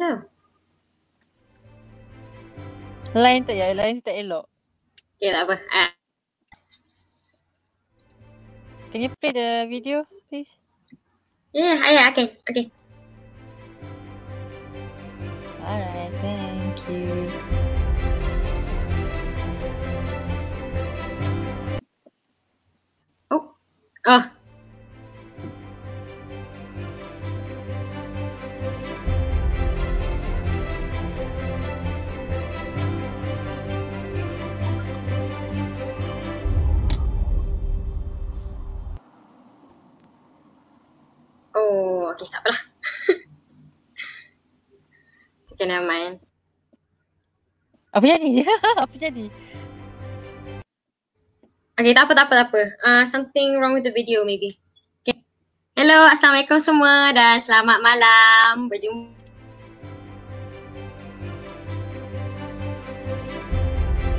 lah. Lain tak ya, lain tak elok. Okay, tak apa. Ah. Can you play the video, please? Yeah, yeah, okay, okay. Alright, thank you. Oh, oh. Okey tak apalah. okay, never mind. Apa jadi? apa jadi? Okey tak apa, tak apa, tak apa. Uh, something wrong with the video maybe. Okay. Hello, Assalamualaikum semua dan selamat malam. Berjumpa.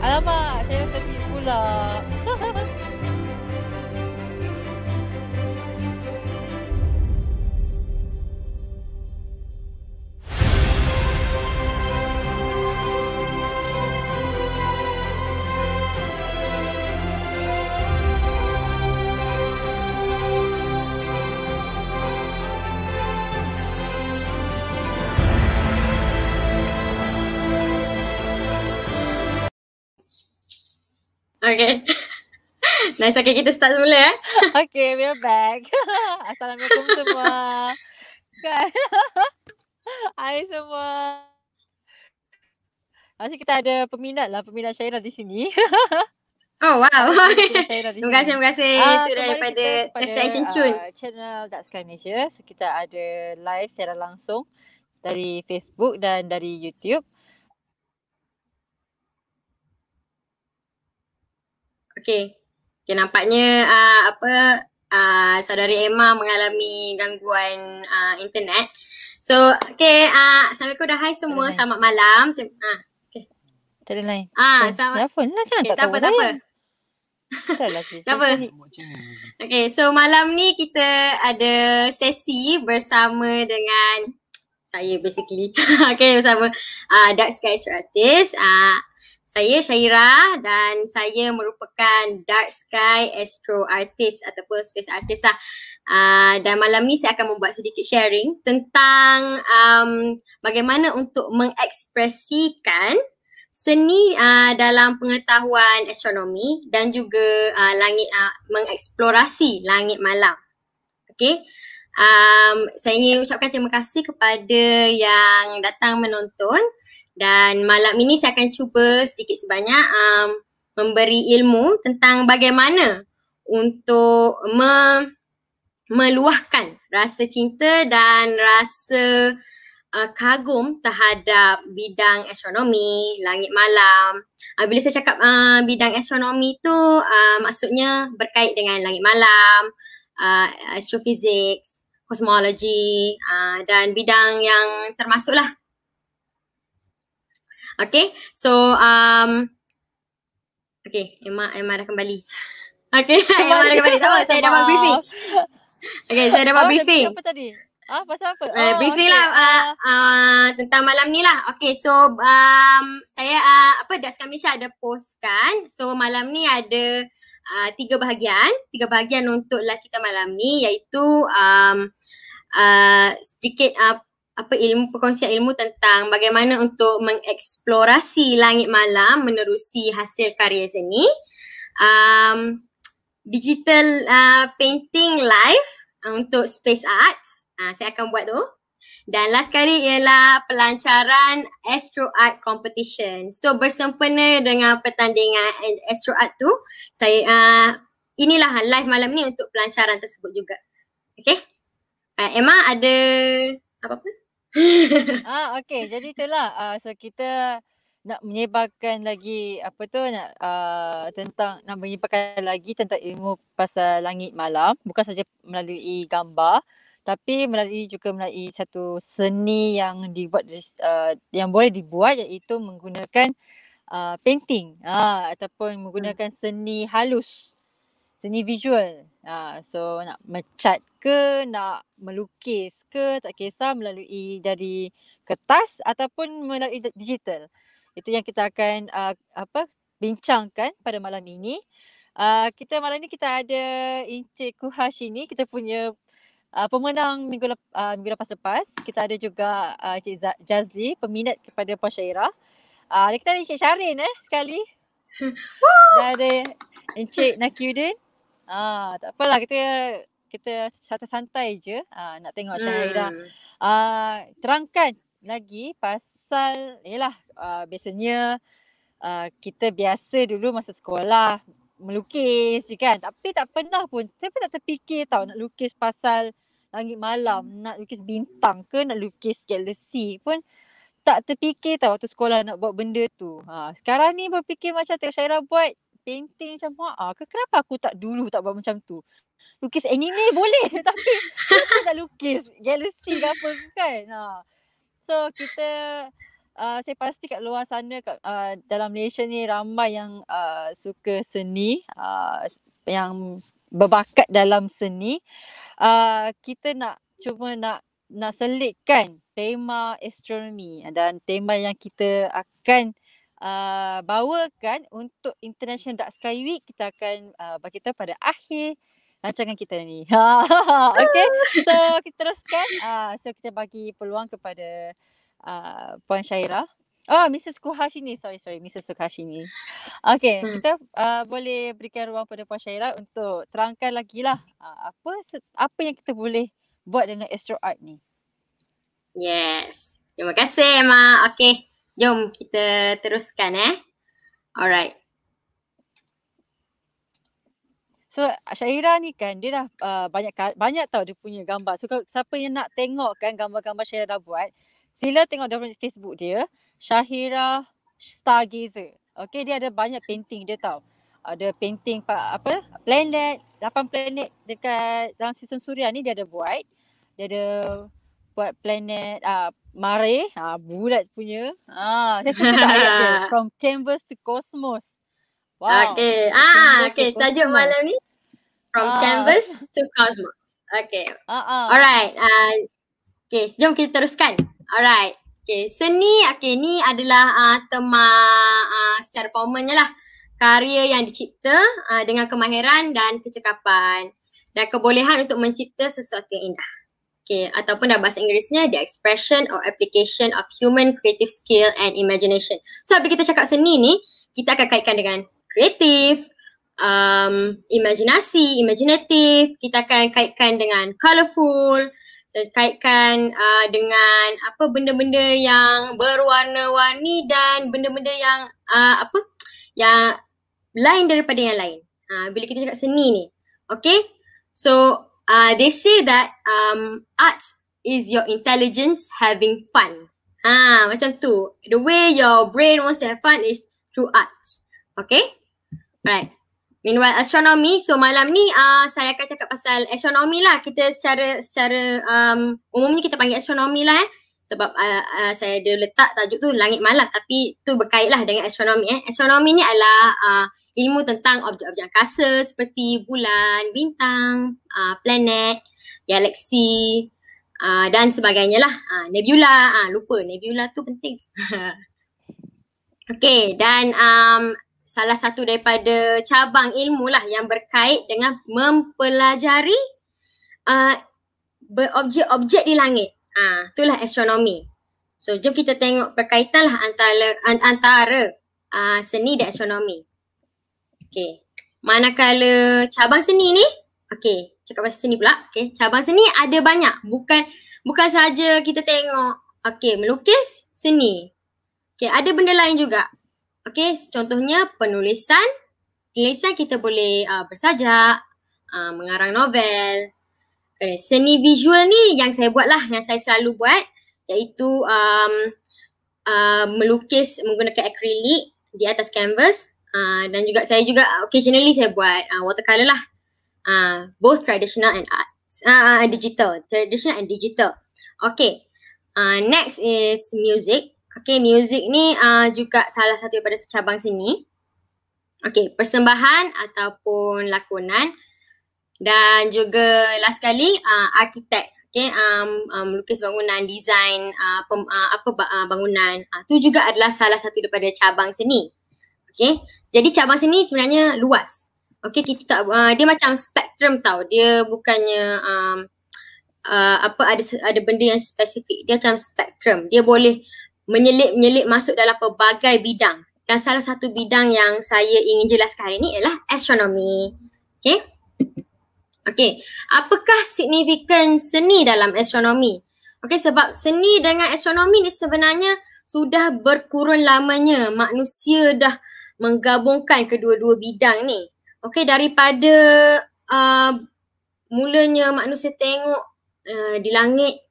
Alamak, saya rasa pula. Okay. nice. Okay, kita start mula eh. Okay, we're back. Assalamualaikum semua. Kan? Hai semua. Masih kita ada peminat lah, peminat Syaira di sini. oh, wow. Syaira di Terima kasih, terima kasih. Uh, Itu daripada Tessa Action Chun. Uh, channel Dark Sky Malaysia. So, kita ada live secara langsung dari Facebook dan dari YouTube. Okay. Okay, nampaknya uh, apa uh, saudari Emma mengalami gangguan uh, internet. So, okay. Uh, Assalamualaikum dah. Hai semua. Terlain. Selamat malam. Ter- uh, okay. Tak ada lain. Ah, oh, eh, sama. Dah pun. Lah, kan? Nak lah, tak apa, tak apa. Tak apa. Okay, so malam ni kita ada sesi bersama dengan saya basically. okay, bersama uh, Dark Sky Stratis. Uh, saya Syaira dan saya merupakan Dark Sky Astro Artist ataupun Space Artist lah. Uh, dan malam ni saya akan membuat sedikit sharing tentang um, bagaimana untuk mengekspresikan seni uh, dalam pengetahuan astronomi dan juga uh, langit uh, mengeksplorasi langit malam. Okay. Um, saya ingin ucapkan terima kasih kepada yang datang menonton dan malam ini saya akan cuba sedikit sebanyak um, memberi ilmu tentang bagaimana untuk me- meluahkan rasa cinta dan rasa uh, kagum terhadap bidang astronomi, langit malam. Uh, bila saya cakap uh, bidang astronomi tu uh, maksudnya berkait dengan langit malam, uh, astrophysics, kosmologi uh, dan bidang yang termasuklah Okay, so um, okay, Emma, Emma dah kembali. Okay, kembali. Emma dah kembali. Tahu, saya dah buat briefing. Okay, saya dah buat oh, briefing. Apa tadi? Ah, pasal apa? Uh, briefing oh, okay. lah uh, uh, tentang malam ni lah. Okay, so um, saya uh, apa? Dah sekarang Misha ada post kan. So malam ni ada uh, tiga bahagian, tiga bahagian untuk lah kita malam ni, iaitu um, uh, sedikit apa? Uh, apa ilmu perkongsian ilmu tentang bagaimana untuk mengeksplorasi langit malam menerusi hasil karya seni um, digital uh, painting live uh, untuk space arts uh, saya akan buat tu dan last kali ialah pelancaran Astro Art Competition. So bersempena dengan pertandingan Astro Art tu, saya uh, inilah live malam ni untuk pelancaran tersebut juga. Okay. Uh, Emma ada apa-apa? ah okay. jadi itulah uh, so kita nak menyebarkan lagi apa tu nak uh, tentang nak menyebarkan lagi tentang ilmu pasal langit malam bukan saja melalui gambar tapi melalui juga melalui satu seni yang dibuat uh, yang boleh dibuat iaitu menggunakan uh, painting uh, ataupun hmm. menggunakan seni halus seni visual. Ha, so nak mecat ke, nak melukis ke, tak kisah melalui dari kertas ataupun melalui digital. Itu yang kita akan uh, apa bincangkan pada malam ini. Uh, kita malam ini kita ada Encik Kuhash ini, kita punya uh, pemenang minggu, lep, uh, minggu lepas lepas. Kita ada juga uh, Encik Jazli, peminat kepada Puan Syairah. Uh, kita ada Encik Syarin eh sekali. Dan ada Encik Nakiuddin. Ah, tak apalah kita kita santai-santai je. Ah, nak tengok Syahira. Hmm. Ah, terangkan lagi pasal yalah ah, biasanya ah, kita biasa dulu masa sekolah melukis je kan. Tapi tak pernah pun. Saya pun tak terfikir tau nak lukis pasal langit malam, nak lukis bintang ke, nak lukis galaxy pun tak terfikir tau waktu sekolah nak buat benda tu. Ha, sekarang ni berfikir macam Tengok Syairah buat, painting macam ah, kenapa aku tak dulu tak buat macam tu lukis anime boleh tapi aku tak lukis galaxy ke apa kan ha. so kita uh, saya pasti kat luar sana kat, uh, dalam Malaysia ni ramai yang uh, suka seni uh, yang berbakat dalam seni uh, kita nak cuma nak nak selitkan tema astronomi dan tema yang kita akan Uh, bawakan untuk International Dark Sky Week kita akan uh, bagi tahu pada akhir rancangan kita ni. okay, so kita teruskan. Uh, so kita bagi peluang kepada uh, Puan Syaira. Oh, Mrs. Kuhash ni, Sorry, sorry. Mrs. Kuhash ni. Okay, hmm. kita uh, boleh berikan ruang kepada Puan Syaira untuk terangkan lagi lah uh, apa, apa yang kita boleh buat dengan Astro Art ni. Yes. Terima kasih, Emma. Okay, Jom kita teruskan eh. Alright. So Syahira ni kan dia dah uh, banyak banyak tau dia punya gambar. So siapa yang nak tengok kan gambar-gambar Syahira dah buat, sila tengok dalam Facebook dia, Syahira Stargazer. Okay dia ada banyak painting dia tau. Ada painting apa planet, 8 planet dekat dalam sistem suria ni dia ada buat. Dia ada buat planet uh, Mare, ha, uh, bulat punya. Ha, uh, from canvas to cosmos. Wow. Okay. Ah, okay. Tajuk malam ni from uh. Ah. canvas to cosmos. Okay. Uh-uh. Alright. Uh, okay, sejom kita teruskan. Alright. Okay, seni okay, ni adalah uh, tema uh, secara formalnya lah. Karya yang dicipta uh, dengan kemahiran dan kecekapan dan kebolehan untuk mencipta sesuatu yang indah. Okay, ataupun dalam bahasa Inggerisnya the expression or application of human creative skill and imagination. So apabila kita cakap seni ni, kita akan kaitkan dengan kreatif, um, imajinasi, imaginatif, kita akan kaitkan dengan colourful, kaitkan uh, dengan apa benda-benda yang berwarna-warni dan benda-benda yang uh, apa yang lain daripada yang lain. Ha, bila kita cakap seni ni, okay? So uh, they say that um, art is your intelligence having fun. Ah, macam tu. The way your brain wants to have fun is through art. Okay? Alright. Meanwhile, astronomy. So malam ni uh, saya akan cakap pasal astronomi lah. Kita secara secara um, umumnya kita panggil astronomi lah eh. Sebab uh, uh, saya ada letak tajuk tu langit malam. Tapi tu berkait lah dengan astronomi. eh. Astronomy ni adalah uh, ilmu tentang objek-objek angkasa seperti bulan, bintang, uh, planet, galaksi uh, dan sebagainya lah. Uh, nebula, uh, lupa nebula tu penting. okay dan um, salah satu daripada cabang ilmu lah yang berkait dengan mempelajari uh, objek-objek di langit. Uh, itulah astronomi. So jom kita tengok perkaitan lah antara, antara uh, seni dan astronomi. Okay. Manakala cabang seni ni, okay, cakap pasal seni pula. Okay, cabang seni ada banyak. Bukan bukan saja kita tengok, okay, melukis seni. Okay, ada benda lain juga. Okay, contohnya penulisan. Penulisan kita boleh uh, bersajak, uh, mengarang novel. Okay, eh, seni visual ni yang saya buat lah, yang saya selalu buat. Iaitu um, uh, melukis menggunakan akrilik di atas canvas uh, dan juga saya juga occasionally saya buat uh, watercolor lah. Uh, both traditional and arts, uh, uh, digital, traditional and digital. Okay, uh, next is music. Okay, music ni uh, juga salah satu daripada cabang sini. Okay, persembahan ataupun lakonan dan juga last kali uh, arkitek. Okay, um, um, lukis bangunan, desain uh, pem, uh, apa uh, bangunan. Itu uh, juga adalah salah satu daripada cabang seni. Okay. Eh, jadi cabang seni sebenarnya luas. Okay. Kita tak, uh, dia macam spektrum tau. Dia bukannya um, uh, apa ada ada benda yang spesifik. Dia macam spektrum. Dia boleh menyelip-menyelip masuk dalam pelbagai bidang. Dan salah satu bidang yang saya ingin jelaskan hari ni ialah astronomi. Okay. Okay. Apakah signifikan seni dalam astronomi? Okay sebab seni dengan astronomi ni sebenarnya sudah berkurun lamanya manusia dah menggabungkan kedua-dua bidang ni. Okey daripada uh, mulanya manusia tengok uh, di langit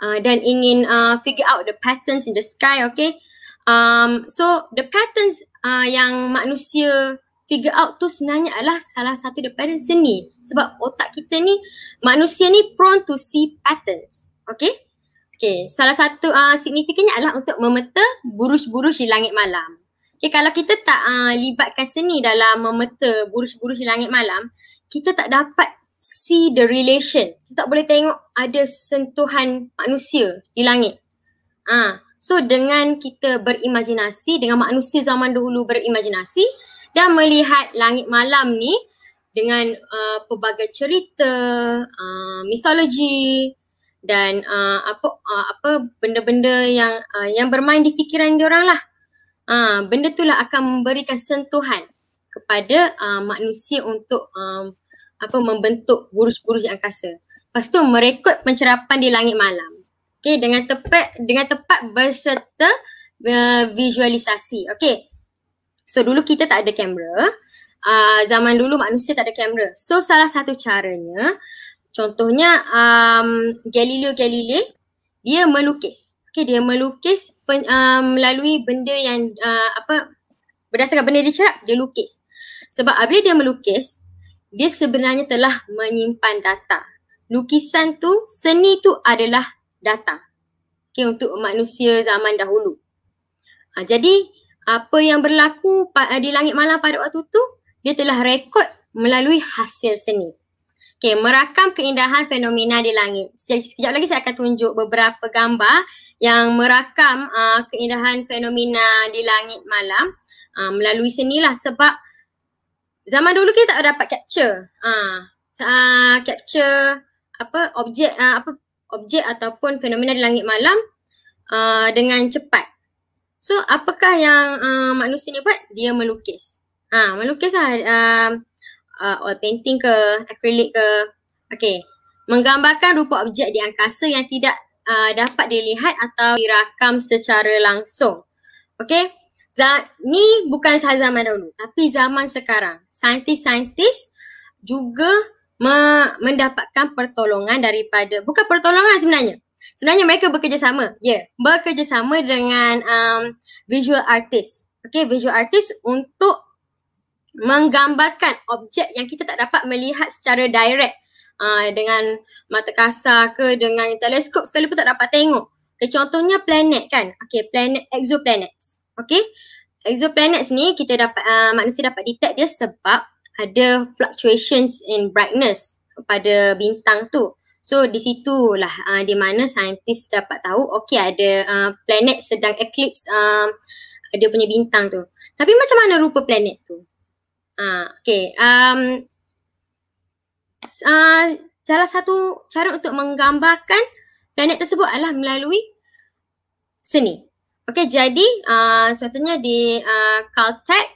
uh, dan ingin uh, figure out the patterns in the sky okey. Um, so the patterns uh, yang manusia figure out tu sebenarnya adalah salah satu daripada seni sebab otak kita ni manusia ni prone to see patterns. Okey. Okey, salah satu uh, signifikannya adalah untuk memeta burus-burus di langit malam. Okay, eh, kalau kita tak uh, libatkan seni dalam memeta buruj-buruj langit malam, kita tak dapat see the relation. Kita tak boleh tengok ada sentuhan manusia di langit. Ah, uh, so dengan kita berimajinasi dengan manusia zaman dahulu berimajinasi dan melihat langit malam ni dengan uh, pelbagai cerita, uh, mitologi dan uh, apa uh, apa benda-benda yang uh, yang bermain di fikiran dia lah uh, benda lah akan memberikan sentuhan kepada uh, manusia untuk um, apa membentuk burus-burus yang kasar. Lepas tu merekod pencerapan di langit malam. Okey dengan tepat dengan tepat berserta uh, visualisasi. Okey. So dulu kita tak ada kamera. Uh, zaman dulu manusia tak ada kamera. So salah satu caranya contohnya um, Galileo Galilei dia melukis. Okay, dia melukis pen, uh, melalui benda yang uh, apa berdasarkan benda dia cerap, dia lukis. Sebab apabila dia melukis, dia sebenarnya telah menyimpan data. Lukisan tu, seni tu adalah data. Okay, untuk manusia zaman dahulu. Ha, jadi, apa yang berlaku di langit malam pada waktu tu, dia telah rekod melalui hasil seni. Okay, merakam keindahan fenomena di langit. Sekejap lagi saya akan tunjuk beberapa gambar yang merakam uh, keindahan fenomena di langit malam uh, melalui lah sebab zaman dulu kita tak dapat capture uh, uh, capture apa objek uh, apa objek ataupun fenomena di langit malam uh, dengan cepat so apakah yang uh, manusia ni buat dia melukis ha melukis melukislah uh, uh, painting ke akrilik ke okay, menggambarkan rupa objek di angkasa yang tidak uh, dapat dilihat atau dirakam secara langsung. Okey. Zat ni bukan sahaja zaman dulu tapi zaman sekarang. Saintis-saintis juga me- mendapatkan pertolongan daripada bukan pertolongan sebenarnya. Sebenarnya mereka bekerjasama. Ya, yeah. bekerjasama dengan um, visual artist. Okey, visual artist untuk menggambarkan objek yang kita tak dapat melihat secara direct uh, dengan mata kasar ke dengan teleskop sekali pun tak dapat tengok. Okay, contohnya planet kan. Okay, planet exoplanets. Okay. Exoplanets ni kita dapat, uh, manusia dapat detect dia sebab ada fluctuations in brightness pada bintang tu. So di situ lah uh, di mana saintis dapat tahu okey ada uh, planet sedang eclipse uh, dia punya bintang tu. Tapi macam mana rupa planet tu? Uh, okay, um, uh, salah satu cara untuk menggambarkan planet tersebut adalah melalui seni. Okey, jadi uh, ah, suatunya di uh, Caltech,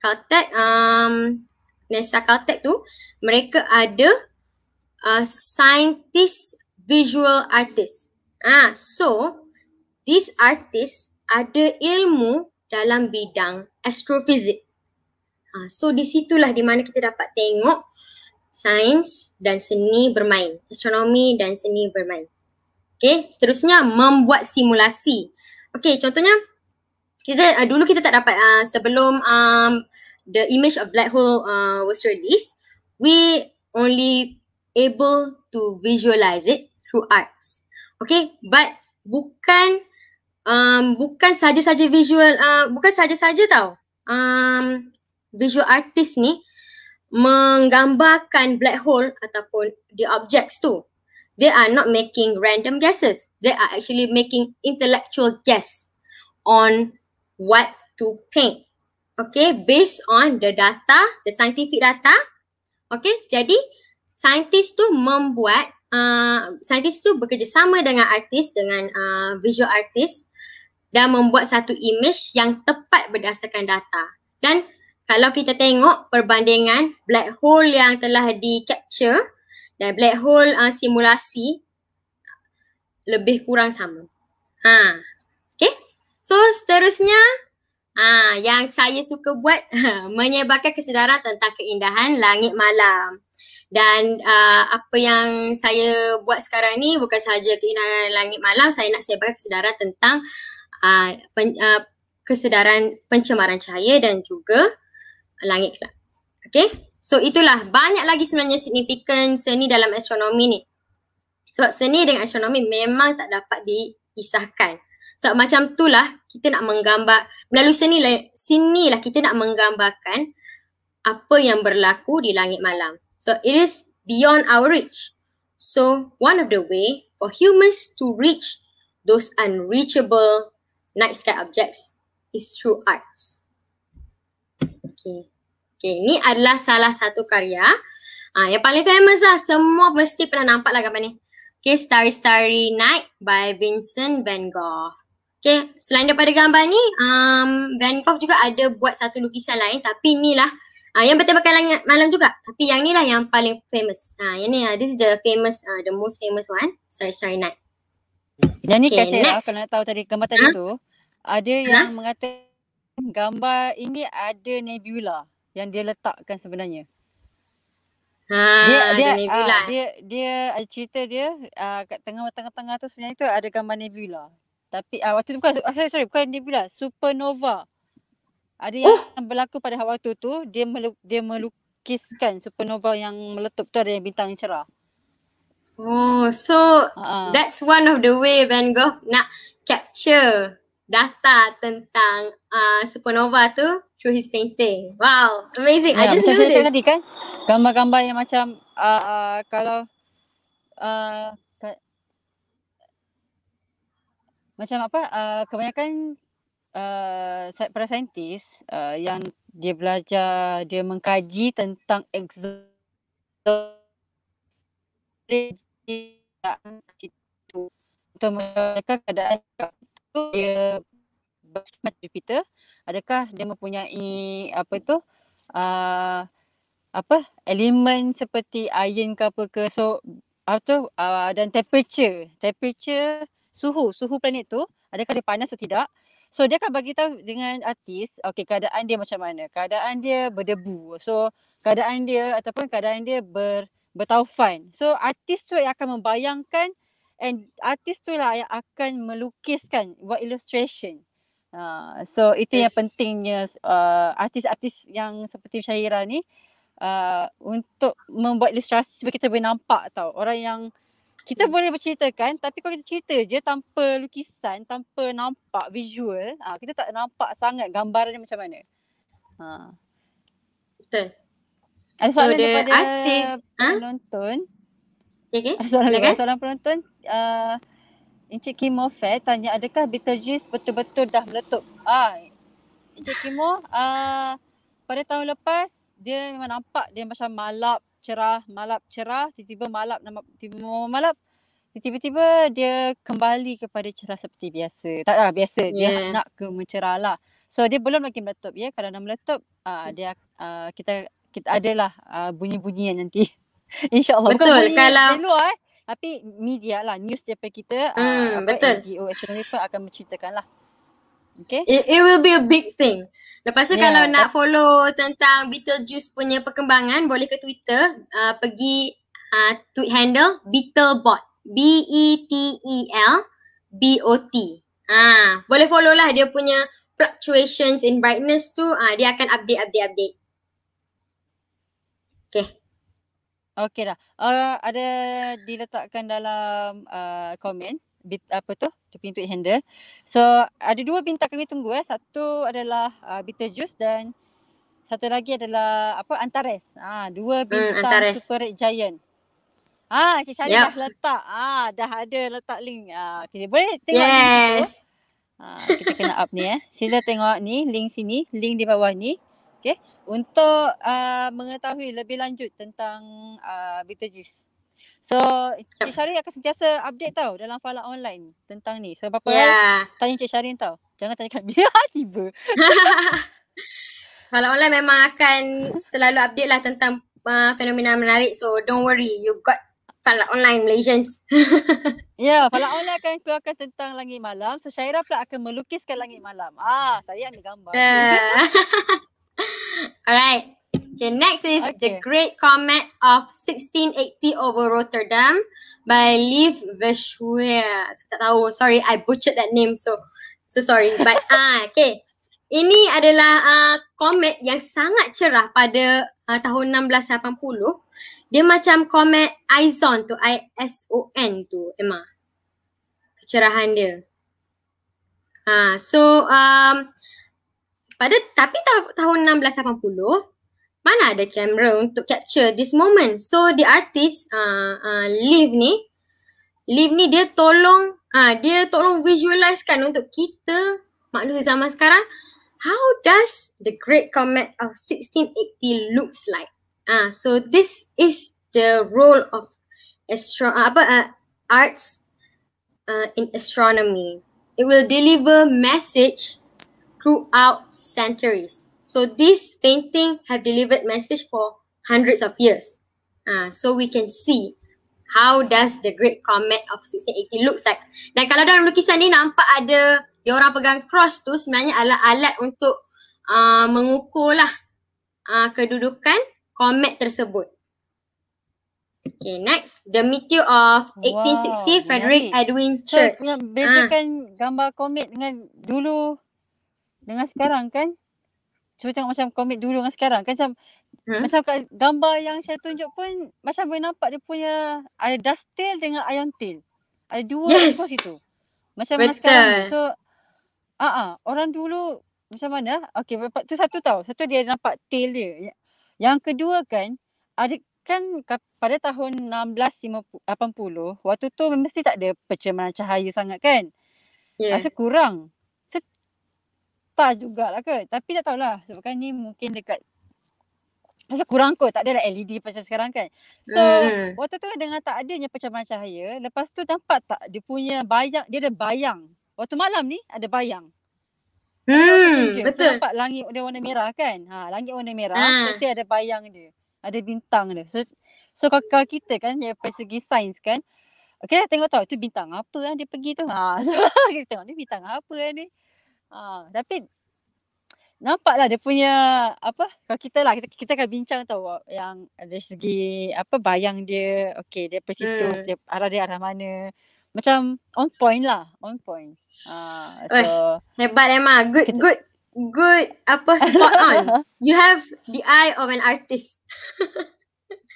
Caltech, um, NASA Caltech tu, mereka ada uh, scientist visual artist. Ah, uh, so these artist ada ilmu dalam bidang astrofizik. Uh, so di situlah di mana kita dapat tengok sains dan seni bermain. Astronomi dan seni bermain. Okay, seterusnya membuat simulasi. Okay, contohnya kita uh, dulu kita tak dapat uh, sebelum um, the image of black hole uh, was released, we only able to visualize it through arts. Okay, but bukan um, bukan saja-saja visual, uh, bukan saja-saja tau. Um, visual artist ni menggambarkan black hole ataupun the objects tu. They are not making random guesses. They are actually making intellectual guess on what to paint. Okay, based on the data, the scientific data. Okay, jadi saintis tu membuat, uh, saintis tu bekerjasama dengan artis, dengan uh, visual artist dan membuat satu image yang tepat berdasarkan data. Dan kalau kita tengok perbandingan black hole yang telah di capture dan black hole uh, simulasi lebih kurang sama. Ha. Okay. So seterusnya ha, yang saya suka buat menyebarkan kesedaran tentang keindahan langit malam. Dan uh, apa yang saya buat sekarang ni bukan sahaja keindahan langit malam, saya nak sebarkan kesedaran tentang uh, pen, uh, kesedaran pencemaran cahaya dan juga langit kelab. Okay. So itulah banyak lagi sebenarnya signifikan seni dalam astronomi ni. Sebab seni dengan astronomi memang tak dapat dipisahkan. Sebab macam tu lah kita nak menggambar melalui seni lah, sini lah kita nak menggambarkan apa yang berlaku di langit malam. So it is beyond our reach. So one of the way for humans to reach those unreachable night sky objects is through arts. Okay. Okay, ni adalah salah satu karya. Ha, yang paling famous lah. Semua mesti pernah nampak lah gambar ni. Okay, Starry Starry Night by Vincent Van Gogh. Okay, selain daripada gambar ni, um, Van Gogh juga ada buat satu lukisan lain. Tapi ni lah uh, ah, yang betul langit malam juga. Tapi yang ni lah yang paling famous. Ha, yang ni lah, this is the famous, uh, the most famous one. Starry Starry Night. Yang ni okay, Kasera, lah, kalau nak tahu tadi gambar tadi ha? tu, ada yang ha? mengatakan gambar ini ada nebula yang dia letakkan sebenarnya. Ha dia dia nebula. Uh, dia dia ada cerita dia uh, kat tengah-tengah-tengah tu sebenarnya tu ada gambar nebula. Tapi uh, waktu tu bukan sorry, sorry bukan nebula, supernova. Ada yang oh. berlaku pada waktu tu dia melu, dia melukiskan supernova yang meletup tu ada yang bintang yang cerah. Oh, so uh-huh. that's one of the way Van Gogh nak capture data tentang uh, supernova tu through his painting. Wow, amazing. Yeah, I just ya, knew this. kan? Gambar-gambar yang macam uh, uh, kalau uh, ka- macam apa uh, kebanyakan uh, para saintis uh, yang dia belajar dia mengkaji tentang exoplanet itu untuk mereka keadaan tu dia bersama Jupiter adakah dia mempunyai apa tu uh, apa elemen seperti iron ke apa ke so apa tu uh, dan temperature temperature suhu suhu planet tu adakah dia panas atau tidak so dia akan bagi tahu dengan artis okey keadaan dia macam mana keadaan dia berdebu so keadaan dia ataupun keadaan dia ber bertaufan so artis tu akan membayangkan and artis tu lah yang akan melukiskan buat illustration uh, so itu yes. yang pentingnya uh, artis-artis yang seperti Syairah ni uh, untuk membuat ilustrasi supaya kita boleh nampak tau orang yang kita hmm. boleh berceritakan tapi kalau kita cerita je tanpa lukisan tanpa nampak visual uh, kita tak nampak sangat gambaran dia macam mana uh. betul ada soalan so, daripada artis, ha? penonton ha? Mm-hmm. Soalan Silakan. soalan penonton uh, Encik Kimo Fair tanya adakah Betelgeuse betul-betul dah meletup? Ah, Encik Kimo uh, pada tahun lepas dia memang nampak dia macam malap cerah, malap cerah, tiba-tiba malap, tiba-tiba malap. Tiba-tiba dia kembali kepada cerah seperti biasa. Tak lah, biasa. Dia yeah. nak ke mencerah lah. So dia belum lagi meletup ya. Kalau dah meletup, uh, dia uh, kita kita adalah uh, bunyi-bunyian nanti. InsyaAllah. Betul. Bukan kalau di luar eh. Tapi media lah. News daripada kita. Hmm, uh, betul. NGO Action Reaper akan menceritakan lah. Okay. It, it will be a big thing. Lepas tu yeah, kalau nak follow tentang Beetlejuice punya perkembangan boleh ke Twitter. Uh, pergi uh, tweet handle Beetlebot. B-E-T-E-L B-O-T. Ah, boleh follow lah dia punya fluctuations in brightness tu. Uh, dia akan update, update, update. Okay. Okey dah. Uh, ada diletakkan dalam uh, komen. Bit, apa tu? Tu pintu handle. So ada dua bintang kami tunggu eh. Satu adalah uh, bitter juice dan satu lagi adalah apa Antares. Ah ha, dua hmm, bintang hmm, super red giant. Ah, ha, Cik yep. dah letak. Ah, dah ada letak link. Ah, ha, okay. boleh tengok yes. link tu. Ha, kita kena up ni eh. Sila tengok ni link sini, link di bawah ni. Okay. Untuk uh, mengetahui lebih lanjut tentang uh, Betelgeuse. So, Encik Syarin akan sentiasa update tau dalam Fala Online tentang ni. so, apa yeah. tanya Encik Syarin tau. Jangan tanya kami. Ya, ah, tiba. Fala Online memang akan selalu update lah tentang uh, fenomena menarik. So, don't worry. You got Fala Online, Malaysians. ya, yeah, Fala Online akan keluarkan tentang langit malam. So, Syairah pula akan melukiskan langit malam. Ah, saya ni gambar. Yeah. Alright. Okay, next is okay. The Great Comet of 1680 over Rotterdam by Liv Vesuer. Tak tahu. Sorry, I butchered that name. So, so sorry. But, ah, uh, okay. Ini adalah uh, komet yang sangat cerah pada uh, tahun 1680. Dia macam komet Ison tu, I-S-O-N tu, Emma. Kecerahan dia. Ah, so, um, pada tapi ta- tahun 1680 mana ada kamera untuk capture this moment so the artist uh, uh, live ni live ni dia tolong uh, dia tolong visualiskan untuk kita maklumat zaman sekarang how does the great comet of 1680 looks like ah uh, so this is the role of astro uh, apa uh, arts uh, in astronomy it will deliver message throughout centuries. So this painting have delivered message for hundreds of years. Uh, so we can see how does the Great Comet of 1680 looks like. Dan kalau dalam lukisan ni nampak ada yang orang pegang cross tu sebenarnya adalah alat untuk uh, ah, mengukur lah uh, ah, kedudukan komet tersebut. Okay, next. The Meteor of 1860, wow, Frederick menarik. Edwin Church. So, yang bezakan ha. gambar komet dengan dulu dengan sekarang kan cuba tengok macam komik dulu dengan sekarang kan macam hmm? macam kat gambar yang saya tunjuk pun macam boleh nampak dia punya ada dust tail dengan ion tail ada dua yes. situ macam Betul. sekarang so ah uh-uh, orang dulu macam mana okey tu satu tau satu dia nampak tail dia ya, yang kedua kan ada kan pada tahun 1680 waktu tu mesti tak ada pencemaran cahaya sangat kan yeah. kurang tak juga lah, ke. Tapi tak tahulah sebab kan ni mungkin dekat Masa kurang kot, tak adalah LED macam sekarang kan. So, hmm. waktu tu dengan tak adanya pencahayaan cahaya, lepas tu tampak tak dia punya bayang, dia ada bayang. Waktu malam ni ada bayang. Hmm, betul. So, nampak langit dia warna merah kan. Ha, langit warna merah, ha. Ah. mesti ada bayang dia. Ada bintang dia. So, so kalau kita kan, dari segi sains kan, Okay, lah, tengok tau, tu bintang apa yang ah dia pergi tu. Ha, so, kita tengok ni bintang apa yang ah ni. Ha, tapi nampaklah dia punya apa kalau kita lah kita, kita akan bincang tau yang dari segi apa bayang dia okey dia persitu hmm. dia arah dia arah mana macam on point lah on point ah uh, so Uy, eh, hebat Emma good kita, good good apa spot on you have the eye of an artist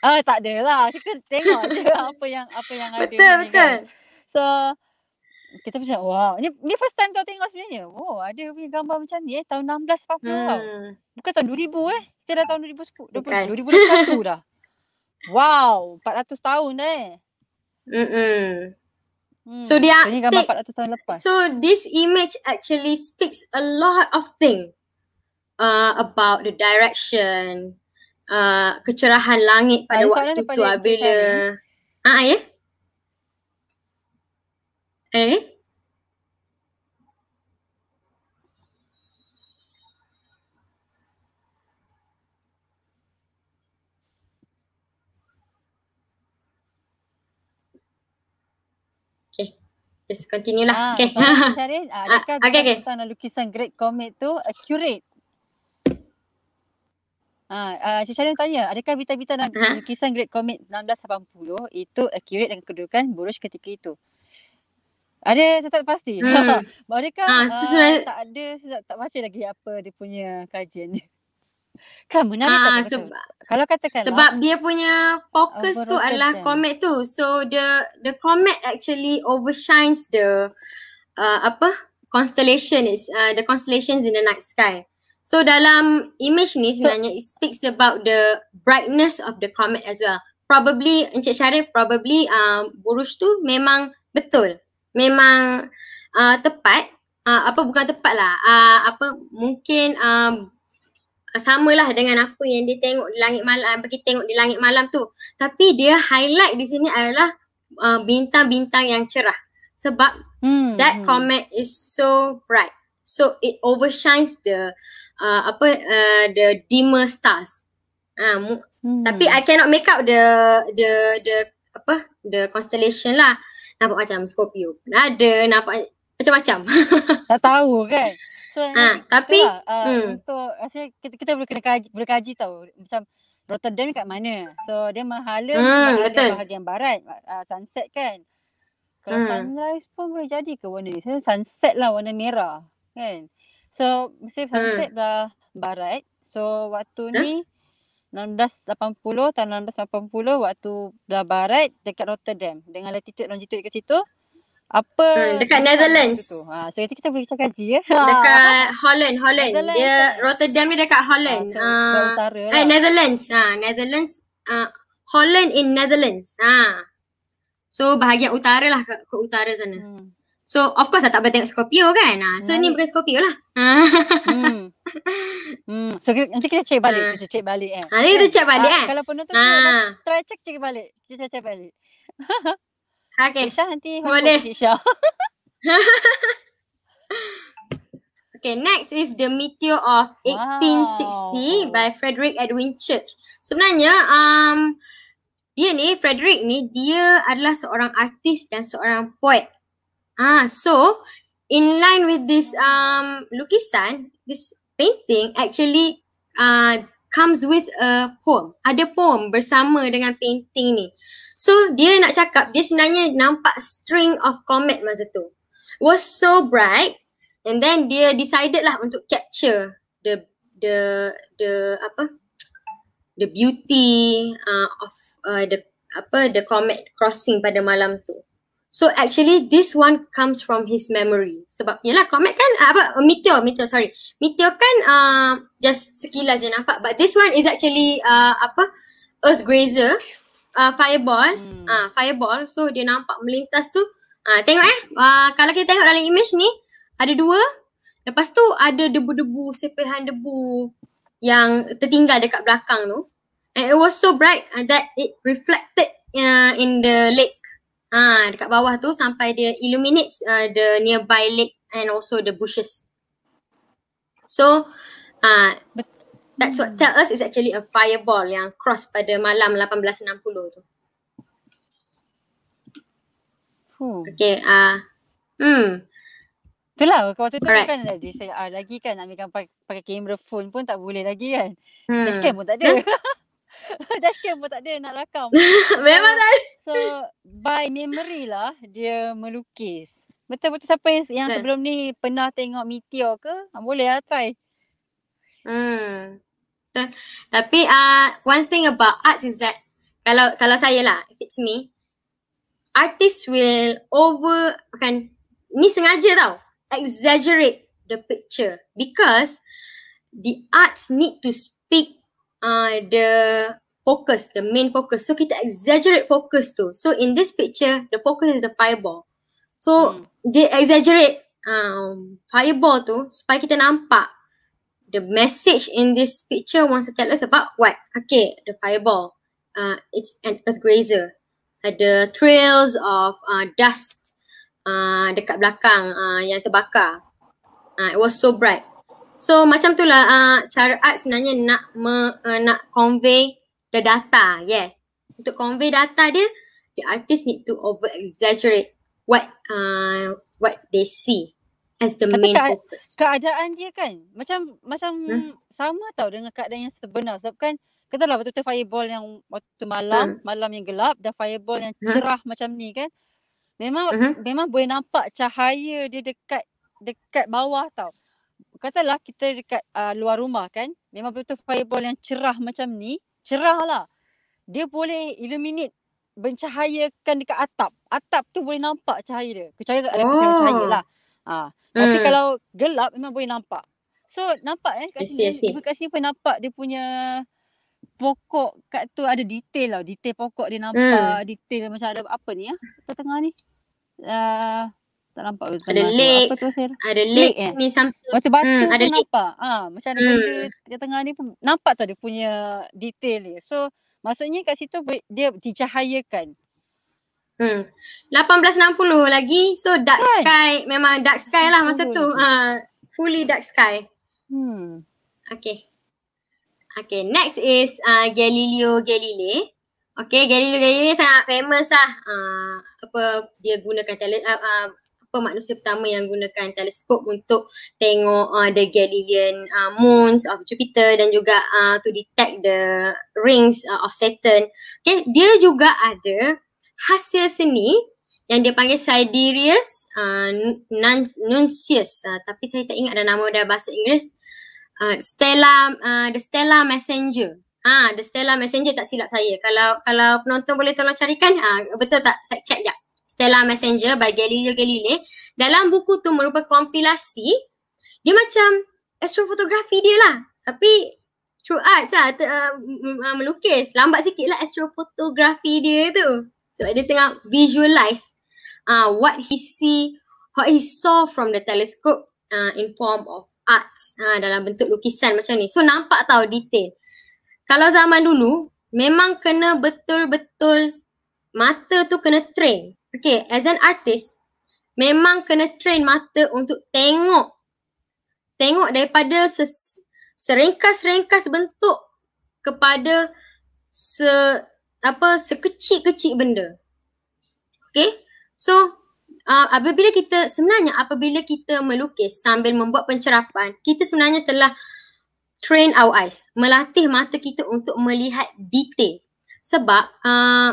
ah uh, tak adalah kita tengok je apa yang apa yang ada betul kan. betul kan. so kita macam wow ni, ni first time kau tengok sebenarnya oh ada punya gambar macam ni eh tahun 1640 hmm. tau bukan tahun 2000 eh kita dah tahun 2010 20, okay. dah wow 400 tahun dah eh Mm-mm. hmm so dia ini gambar t- 400 tahun lepas so this image actually speaks a lot of thing uh, about the direction uh, kecerahan langit pada Ay, waktu tu bila ah ya yeah? ¿Eh? Just continue lah. Ah, okay. Sharon, ah, ah, adakah ah, okay, okay. tentang lukisan Great Comet tu accurate? Ah, uh, Cik Sharon tanya, adakah bita-bita dalam uh-huh. lukisan Great Comet 1680 itu accurate dengan kedudukan burush ketika itu? Ada saya tak pasti. Hmm. Mereka ha, uh, sebenarnya... tak ada saya tak, tak baca lagi apa dia punya kajian. Kan menarik ha, sebab, Kalau katakan sebab lah, dia punya fokus tu adalah comet tu. So the the comet actually overshines the uh, apa constellation is uh, the constellations in the night sky. So dalam image ni sebenarnya so, it speaks about the brightness of the comet as well. Probably Encik Syarif probably um, uh, burush tu memang betul memang uh, tepat uh, apa bukan tepat lah uh, apa mungkin uh, samalah dengan apa yang dia tengok di langit malam pergi tengok di langit malam tu tapi dia highlight di sini adalah uh, bintang-bintang yang cerah sebab hmm. that comet is so bright so it overshines the uh, apa uh, the dimmer stars uh, hmm. tapi i cannot make out the the the apa the constellation lah nampak macam Scorpio pun ada, nampak macam-macam. Tak tahu kan. So, ha, tapi lah, uh, hmm. untuk rasa kita, kita boleh kena kaji, boleh kaji tau macam Rotterdam kat mana. So dia menghala hmm, bahagian, bahagian barat, uh, sunset kan. Kalau hmm. sunrise pun boleh jadi ke warna ni. So, sunset lah warna merah kan. So mesti sunset hmm. dah barat. So waktu hmm. ni 1680 tahun 1680 waktu dah barat dekat Rotterdam dengan latitude longitude dekat situ apa hmm, dekat Netherlands. Ha, so nanti kita boleh cakap kaji ya. Dekat Holland, Holland. Netherlands. Dia kan? Rotterdam ni dekat Holland. Ha, so, uh, ah. utara lah. eh Netherlands. Ha, Netherlands. Uh, Holland in Netherlands. Ha. So bahagian utara lah ke, ke utara sana. Hmm. So of course lah tak boleh tengok Scorpio kan. Ha, so hmm. ni bukan Scorpio lah. Ha. Hmm. Hmm. So kita, nanti kita cek balik, ha. kita cek balik eh. Ha, ah, ni kita kan? cek balik ha. eh. Kalau penonton ha. try cek cek balik. Kita cek balik. Okey. Isha nanti boleh. Isha. okay, next is The Meteor of 1860 wow. by Frederick Edwin Church. Sebenarnya, um, dia ni, Frederick ni, dia adalah seorang artis dan seorang poet. Ah, so, in line with this um, lukisan, this painting actually uh, comes with a poem. Ada poem bersama dengan painting ni. So dia nak cakap dia sebenarnya nampak string of comet masa tu. Was so bright and then dia decided lah untuk capture the the the apa the beauty uh, of uh, the apa the comet crossing pada malam tu. So actually this one comes from his memory. Sebab yelah comet kan uh, apa oh, meteor meteor sorry. Meteor kan uh, just sekilas je nampak but this one is actually uh, apa earth grazer uh, fireball hmm. uh, fireball so dia nampak melintas tu. Ah uh, tengok eh uh, kalau kita tengok dalam image ni ada dua lepas tu ada debu-debu sepehan debu yang tertinggal dekat belakang tu. And it was so bright that it reflected uh, in the lake Ah, uh, dekat bawah tu sampai dia illuminates uh, the nearby lake and also the bushes. So, ah, uh, that's what tell us is actually a fireball yang cross pada malam 1860 tu. Hmm. Okay, ah, uh, hmm. Itulah, waktu tu kan Alright. kan ada DSLR ah, lagi kan, nak ambilkan pakai kamera phone pun tak boleh lagi kan. Hmm. Dashcam pun tak ada. Dashcam pun tak ada nak rakam. Memang tak ada. So by memory lah dia melukis. Betul-betul siapa yang hmm. sebelum ni pernah tengok meteor ke? Ah, boleh lah try. Hmm. Tapi uh, one thing about art is that kalau kalau saya lah, if it's me, artist will over, kan, ni sengaja tau, exaggerate the picture because the arts need to speak uh, the focus, the main focus. So kita exaggerate focus tu. So in this picture, the focus is the fireball. So hmm. they exaggerate um, fireball tu supaya kita nampak the message in this picture wants to tell us about what? Okay, the fireball. Uh, it's an earth grazer. Ada trails of uh, dust uh, dekat belakang uh, yang terbakar. Uh, it was so bright. So macam tu lah uh, cara art sebenarnya nak me, uh, nak convey the data, yes. Untuk convey data dia, the artist need to over exaggerate what uh, what they see as the Tapi main keadaan purpose. Keadaan dia kan macam macam hmm? sama tau dengan keadaan yang sebenar sebab kan kata lah betul-betul fireball yang waktu malam, hmm. malam yang gelap dan fireball yang hmm. cerah hmm. macam ni kan. Memang hmm. memang boleh nampak cahaya dia dekat dekat bawah tau. Katalah kita dekat uh, luar rumah kan, memang betul-betul fireball yang cerah macam ni cerah lah. Dia boleh illuminate mencahayakan dekat atap. Atap tu boleh nampak cahaya dia. Kecahaya ada oh. cahaya lah. Ha. Tapi hmm. kalau gelap memang boleh nampak. So nampak eh kat sini. Asyik. Ibu kat sini pun nampak dia punya pokok kat tu ada detail lah. Detail pokok dia nampak. Hmm. Detail macam ada apa ni ya. Ah, kat tengah ni. Uh, tak nampak ke ada lah. lake apa tu saya ada lake, lake eh? ni sampai batu batu hmm, ada nampak ha, macam ada hmm. di tengah ni pun nampak tu dia punya detail dia so maksudnya kat situ dia dicahayakan Hmm. 1860 lagi so dark Hai. Kan? sky memang dark sky lah masa tu ha, fully dark sky hmm. okay okay next is uh, Galileo Galilei Okay, Galileo Galilei sangat famous lah. Uh, apa dia gunakan tele, uh, uh, apa manusia pertama yang gunakan teleskop untuk tengok uh, the Galilean uh, moons of Jupiter dan juga uh, to detect the rings uh, of Saturn. Okay, dia juga ada hasil seni yang dia panggil Sidereus uh, Nuncius uh, tapi saya tak ingat ada nama dalam bahasa Inggeris. Uh, Stella uh, the Stella Messenger. Ah, the Stella Messenger tak silap saya. Kalau kalau penonton boleh tolong carikan. Ah, betul tak? Tak check jap. Stella Messenger by Galileo Galilei. Dalam buku tu merupakan kompilasi. Dia macam astrofotografi dia lah. Tapi through art lah. T- uh, melukis. Lambat sikit lah astrofotografi dia tu. so dia tengah visualize uh, what he see, what he saw from the telescope uh, in form of arts uh, dalam bentuk lukisan macam ni. So nampak tau detail. Kalau zaman dulu, memang kena betul-betul mata tu kena train. Okay, as an artist, memang kena train mata untuk tengok. Tengok daripada ses, seringkas-seringkas bentuk kepada se, apa sekecil-kecil benda. Okay, so uh, apabila kita sebenarnya apabila kita melukis sambil membuat pencerapan, kita sebenarnya telah train our eyes, melatih mata kita untuk melihat detail. Sebab uh,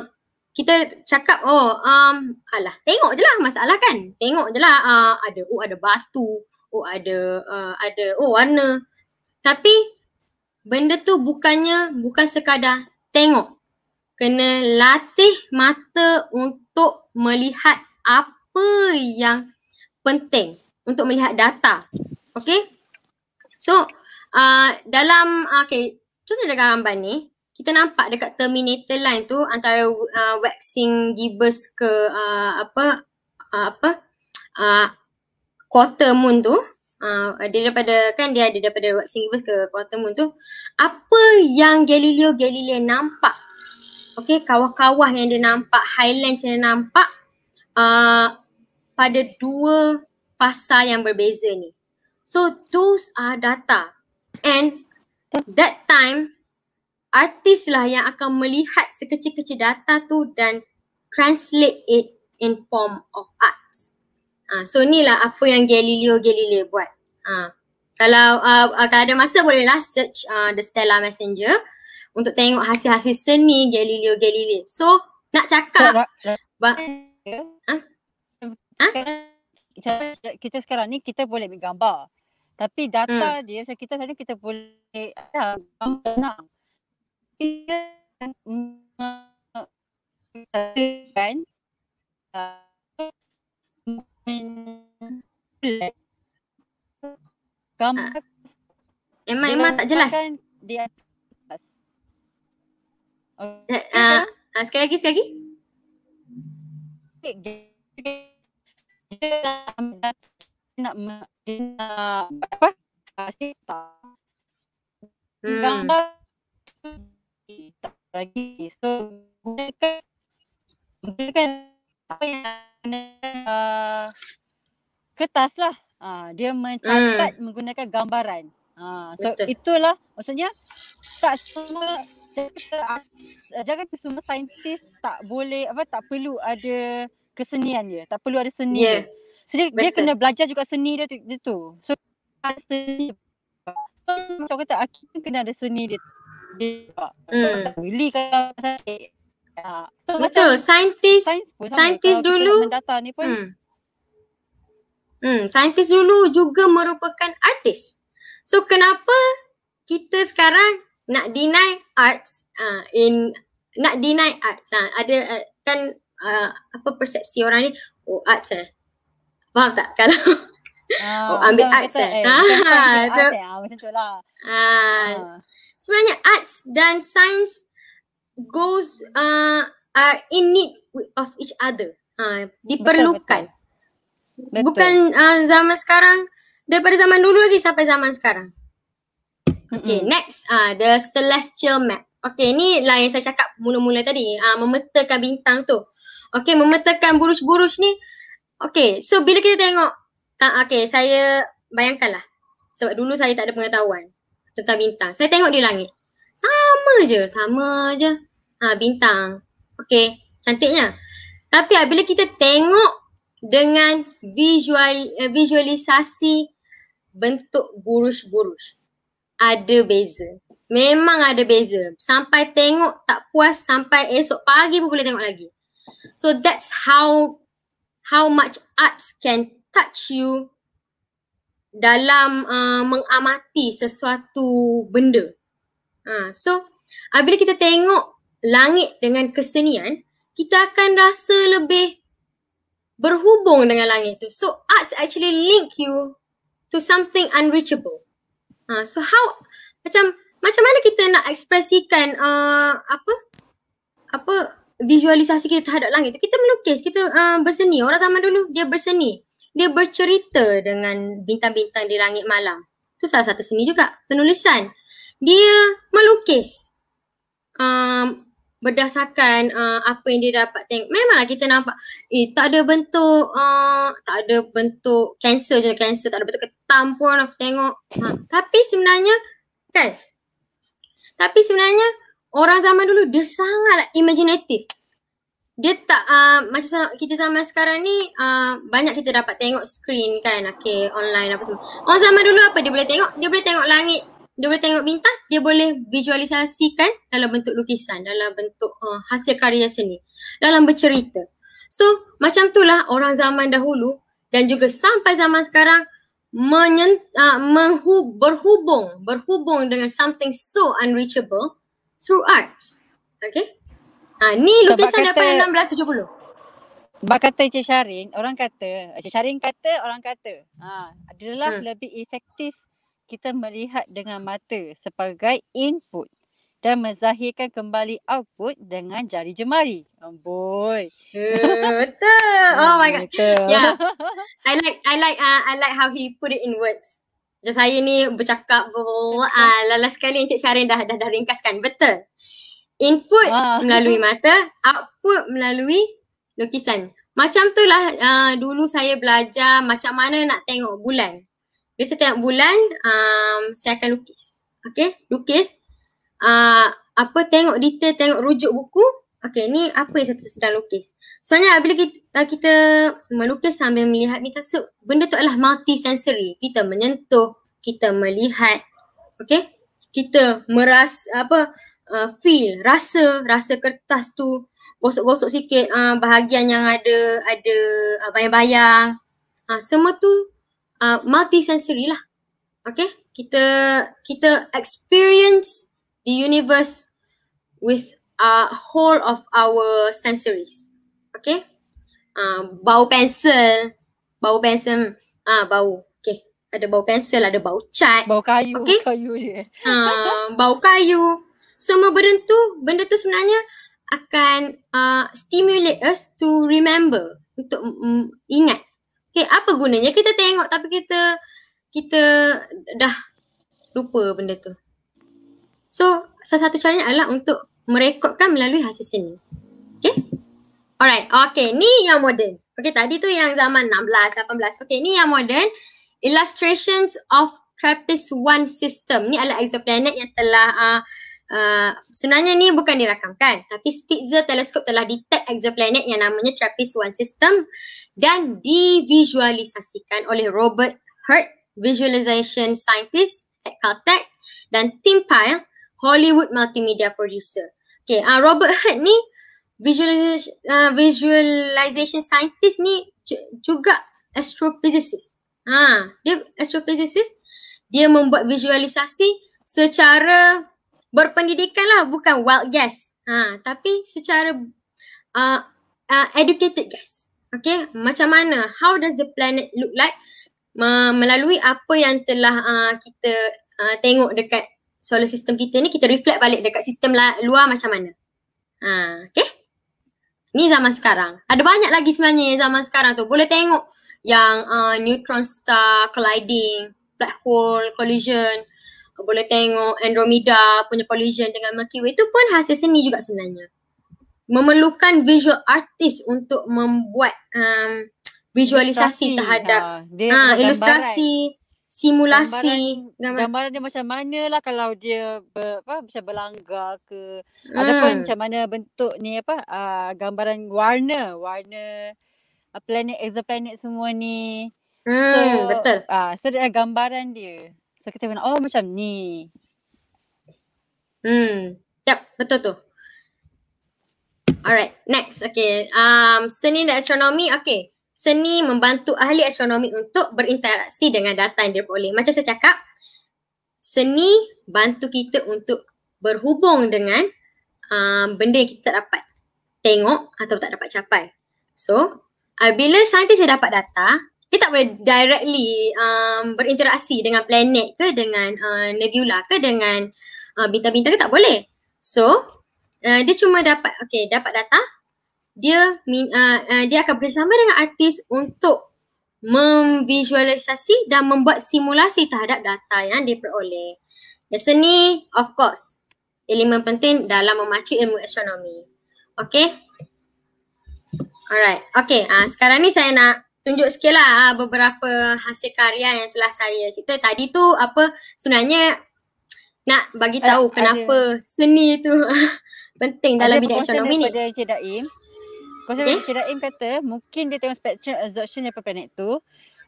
kita cakap oh um, alah tengok je lah masalah kan tengok je lah uh, ada oh ada batu oh ada uh, ada oh warna tapi benda tu bukannya bukan sekadar tengok kena latih mata untuk melihat apa yang penting untuk melihat data okay so uh, dalam uh, okay contoh dalam gambar ni kita nampak dekat terminator line tu antara uh, waxing gibbous ke uh, apa uh, apa uh, quarter moon tu uh, dia daripada kan dia ada daripada waxing gibbous ke quarter moon tu apa yang Galileo Galilei nampak okey kawah-kawah yang dia nampak highlands yang dia nampak uh, pada dua fasa yang berbeza ni so those are data and that time artis lah yang akan melihat sekecil-kecil data tu dan translate it in form of arts. Ha, so lah apa yang Galileo Galilei buat. Ha, kalau uh, uh kalau ada masa bolehlah search uh, The Stella Messenger untuk tengok hasil-hasil seni Galileo Galilei. So nak cakap ba- ha? Ha? kita sekarang ni kita boleh ambil gambar. Tapi data hmm. dia macam kita tadi kita boleh ya, gambar tenang kita mengatakan Uh, Emma Emma tak jelas. Dia eh, ah, ah, sekali lagi sekali lagi. Dia nak nak nak apa? Kasih tak. Hmm lagi. So gunakan gunakan apa yang uh, kertas lah. Uh, dia mencatat mm. menggunakan gambaran. Uh, so Betul. itulah maksudnya tak semua jangan semua saintis tak boleh apa tak perlu ada kesenian dia. Tak perlu ada seni. Yeah. Dia. So dia, dia kena belajar juga seni dia tu. Dia tu. So seni macam kata Akin kena ada seni dia dia Hmm. Bully kalau sakit. Ya. So, Betul, saintis saintis dulu Hmm. Hmm, saintis dulu juga merupakan artis. So kenapa kita sekarang nak deny arts uh, in nak deny arts uh, ada uh, kan uh, apa persepsi orang ni oh arts eh faham tak kalau uh, oh, ambil eh. Eh. arts eh, Ha, macam tu lah uh, uh sebenarnya arts dan science goes uh, are in need of each other. Uh, diperlukan. Betul, betul. Bukan uh, zaman sekarang, daripada zaman dulu lagi sampai zaman sekarang. Okay, mm-hmm. next uh, the celestial map. Okay, ni lah yang saya cakap mula-mula tadi, uh, memetakan bintang tu. Okay, memetakan burus-burus ni. Okay, so bila kita tengok, okay, saya bayangkanlah. Sebab dulu saya tak ada pengetahuan tentang bintang. Saya tengok di langit. Sama je, sama je. Ha, bintang. Okey, cantiknya. Tapi ah, bila kita tengok dengan visual eh, visualisasi bentuk burus-burus. Ada beza. Memang ada beza. Sampai tengok tak puas sampai esok pagi pun boleh tengok lagi. So that's how how much arts can touch you dalam uh, mengamati sesuatu benda. Ha, so, apabila kita tengok langit dengan kesenian, kita akan rasa lebih berhubung dengan langit tu. So, arts actually link you to something unreachable. Ha, so, how, macam, macam mana kita nak ekspresikan uh, apa, apa visualisasi kita terhadap langit tu? Kita melukis, kita uh, berseni. Orang zaman dulu, dia berseni dia bercerita dengan bintang-bintang di langit malam. Itu salah satu seni juga, penulisan. Dia melukis um, berdasarkan uh, apa yang dia dapat tengok. Memanglah kita nampak eh tak ada bentuk uh, tak ada bentuk cancer je cancer tak ada bentuk ketam pun aku tengok. Ha. Tapi sebenarnya kan tapi sebenarnya orang zaman dulu dia sangatlah imaginatif dia tak uh, ah, macam kita zaman sekarang ni uh, banyak kita dapat tengok screen kan okey online apa semua. Orang zaman dulu apa dia boleh tengok? Dia boleh tengok langit, dia boleh tengok bintang, dia boleh visualisasikan dalam bentuk lukisan, dalam bentuk uh, hasil karya seni, dalam bercerita. So macam itulah orang zaman dahulu dan juga sampai zaman sekarang menyent, uh, menhu, berhubung berhubung dengan something so unreachable through arts. Okay? Ha, ni lukisan apa yang 1670? Sebab kata Encik Syarin, orang kata, Encik Syarin kata, orang kata ha, adalah hmm. lebih efektif kita melihat dengan mata sebagai input dan menzahirkan kembali output dengan jari jemari. Amboi. Oh, betul. Oh my god. Yeah. I like I like uh, I like how he put it in words. Macam saya ni bercakap oh, uh, ah, lalas sekali Encik Syarin dah dah, dah ringkaskan. Betul. Input ah. melalui mata, output melalui lukisan. Macam tu lah uh, dulu saya belajar macam mana nak tengok bulan. saya tengok bulan, um, saya akan lukis. Okay, lukis. Uh, apa tengok detail, tengok rujuk buku. Okay, ni apa yang saya sedang lukis. Sebenarnya bila kita, kita melukis sambil melihat ni, tersebut, benda tu adalah multisensory. Kita menyentuh, kita melihat. Okay, kita meras apa, uh, feel, rasa, rasa kertas tu gosok-gosok sikit uh, bahagian yang ada ada uh, bayang-bayang. Uh, semua tu uh, sensory lah. Okay? Kita kita experience the universe with uh, whole of our senses. Okay? Uh, bau pensel. Bau pensel. Ah, uh, bau. Okay. Ada bau pensel, ada bau cat. Bau kayu. Okay? Kayu je. Uh, bau kayu semua benda tu, benda tu sebenarnya akan uh, stimulate us to remember, untuk mm, ingat. Okay, apa gunanya? Kita tengok tapi kita kita dah lupa benda tu. So, salah satu caranya adalah untuk merekodkan melalui hasil seni. Okay? Alright, okay. Ni yang modern. Okay, tadi tu yang zaman 16, 18. Okay, ni yang modern. Illustrations of trappist One system. Ni adalah exoplanet yang telah uh, Ah, sebenarnya ni bukan dirakamkan tapi Spitzer Teleskop telah detect exoplanet yang namanya trappist One system dan divisualisasikan oleh Robert Hurt visualization scientist at Caltech dan Tim Pyle, Hollywood multimedia producer. Okay, uh, Robert Hurt ni visualization, uh, ah, visualization scientist ni juga astrophysicist. Ha, dia astrophysicist, dia membuat visualisasi secara berpendidikan lah bukan wild guess. Ha, tapi secara uh, uh, educated guess. Okay, macam mana? How does the planet look like? Uh, melalui apa yang telah uh, kita uh, tengok dekat solar system kita ni, kita reflect balik dekat sistem luar macam mana. Ha, okay? Ni zaman sekarang. Ada banyak lagi sebenarnya zaman sekarang tu. Boleh tengok yang uh, neutron star colliding, black hole collision, boleh tengok Andromeda punya collision dengan Milky Way itu pun hasil seni juga sebenarnya. Memerlukan visual artist untuk membuat um, visualisasi ilustrasi, terhadap ha, ha, ilustrasi, gambaran, simulasi. Gambaran, gambaran dia macam mana lah kalau dia ber, apa, macam berlanggar ke hmm. ataupun macam mana bentuk ni apa uh, gambaran warna, warna ah, planet, exoplanet semua ni. Hmm, so, betul. Uh, so dia gambaran dia. So kita nak oh macam ni. Hmm. Yep, betul tu. Alright, next. Okay. Um, seni dan astronomi, okay. Seni membantu ahli astronomi untuk berinteraksi dengan data yang dia boleh. Macam saya cakap, seni bantu kita untuk berhubung dengan um, benda yang kita tak dapat tengok atau tak dapat capai. So, uh, bila saintis dia dapat data, dia tak boleh directly um, berinteraksi dengan planet ke dengan uh, nebula ke dengan uh, bintang-bintang ke tak boleh. So uh, dia cuma dapat okay dapat data dia uh, uh, dia akan bersama dengan artis untuk memvisualisasi dan membuat simulasi terhadap data yang diperoleh. Dan seni of course elemen penting dalam memacu ilmu astronomi. Okay. Alright. Okay. Uh, sekarang ni saya nak tunjuk sikit lah uh, beberapa hasil karya yang telah saya cipta. Tadi tu apa sebenarnya nak bagi tahu ada, kenapa ada. seni tu penting ada dalam bidang astronomi ni. Ada Encik Daim. Kau eh? Encik Daim kata mungkin dia tengok spectrum absorption daripada planet tu.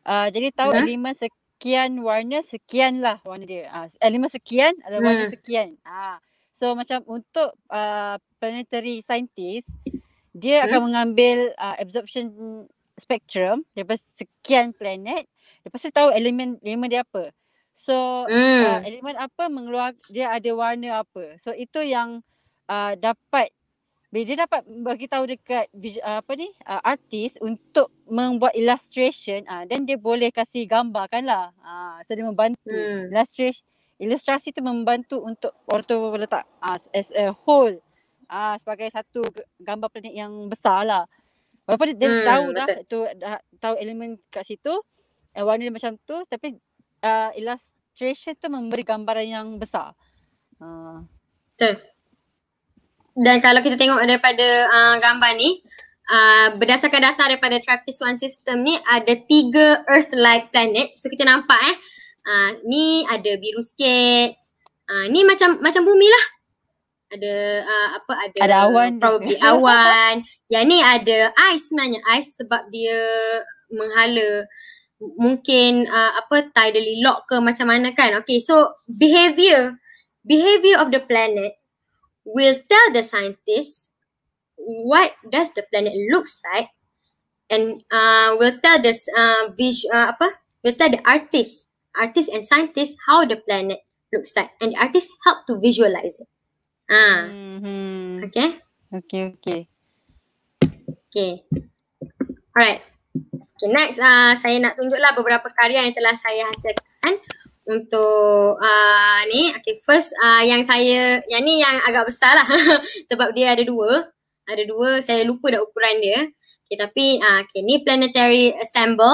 Uh, jadi tahu huh? elemen sekian warna sekian lah warna dia. Uh, ah, elemen eh, sekian adalah warna hmm. sekian. Uh, so macam untuk uh, planetary scientist dia hmm? akan mengambil uh, absorption spectrum daripada sekian planet lepas tu tahu elemen elemen dia apa so mm. uh, elemen apa mengeluar dia ada warna apa so itu yang uh, dapat dia dapat bagi tahu dekat uh, apa ni uh, artis untuk membuat illustration ah uh, dan dia boleh kasih gambarkanlah ah uh, so dia membantu mm. illustration ilustrasi tu membantu untuk orto letak uh, as a whole uh, sebagai satu gambar planet yang besar lah. Walaupun dia hmm, tahu betul. dah tu dah tahu elemen kat situ eh, warna dia macam tu tapi uh, illustration tu memberi gambaran yang besar. Uh. Betul. Dan kalau kita tengok daripada uh, gambar ni Uh, berdasarkan data daripada trappist One system ni ada tiga Earth-like planet. So kita nampak eh. Uh, ni ada biru sikit. Uh, ni macam macam bumi lah ada uh, apa ada, ada awan probably juga. awan yang ni ada ice sebenarnya ice sebab dia menghala mungkin uh, apa tidally lock ke macam mana kan okay so behavior behavior of the planet will tell the scientists what does the planet looks like and uh, will tell the uh, vis- uh, apa will tell the artist artist and scientists how the planet looks like and the artist help to visualize it Ha. Hmm. Okay. Okay, okay. Okay. Alright. Okay, next uh, saya nak tunjuklah beberapa karya yang telah saya hasilkan untuk uh, ni. Okay, first uh, yang saya, yang ni yang agak besar lah sebab dia ada dua. Ada dua, saya lupa dah ukuran dia. Okay, tapi uh, okay, ni planetary assemble.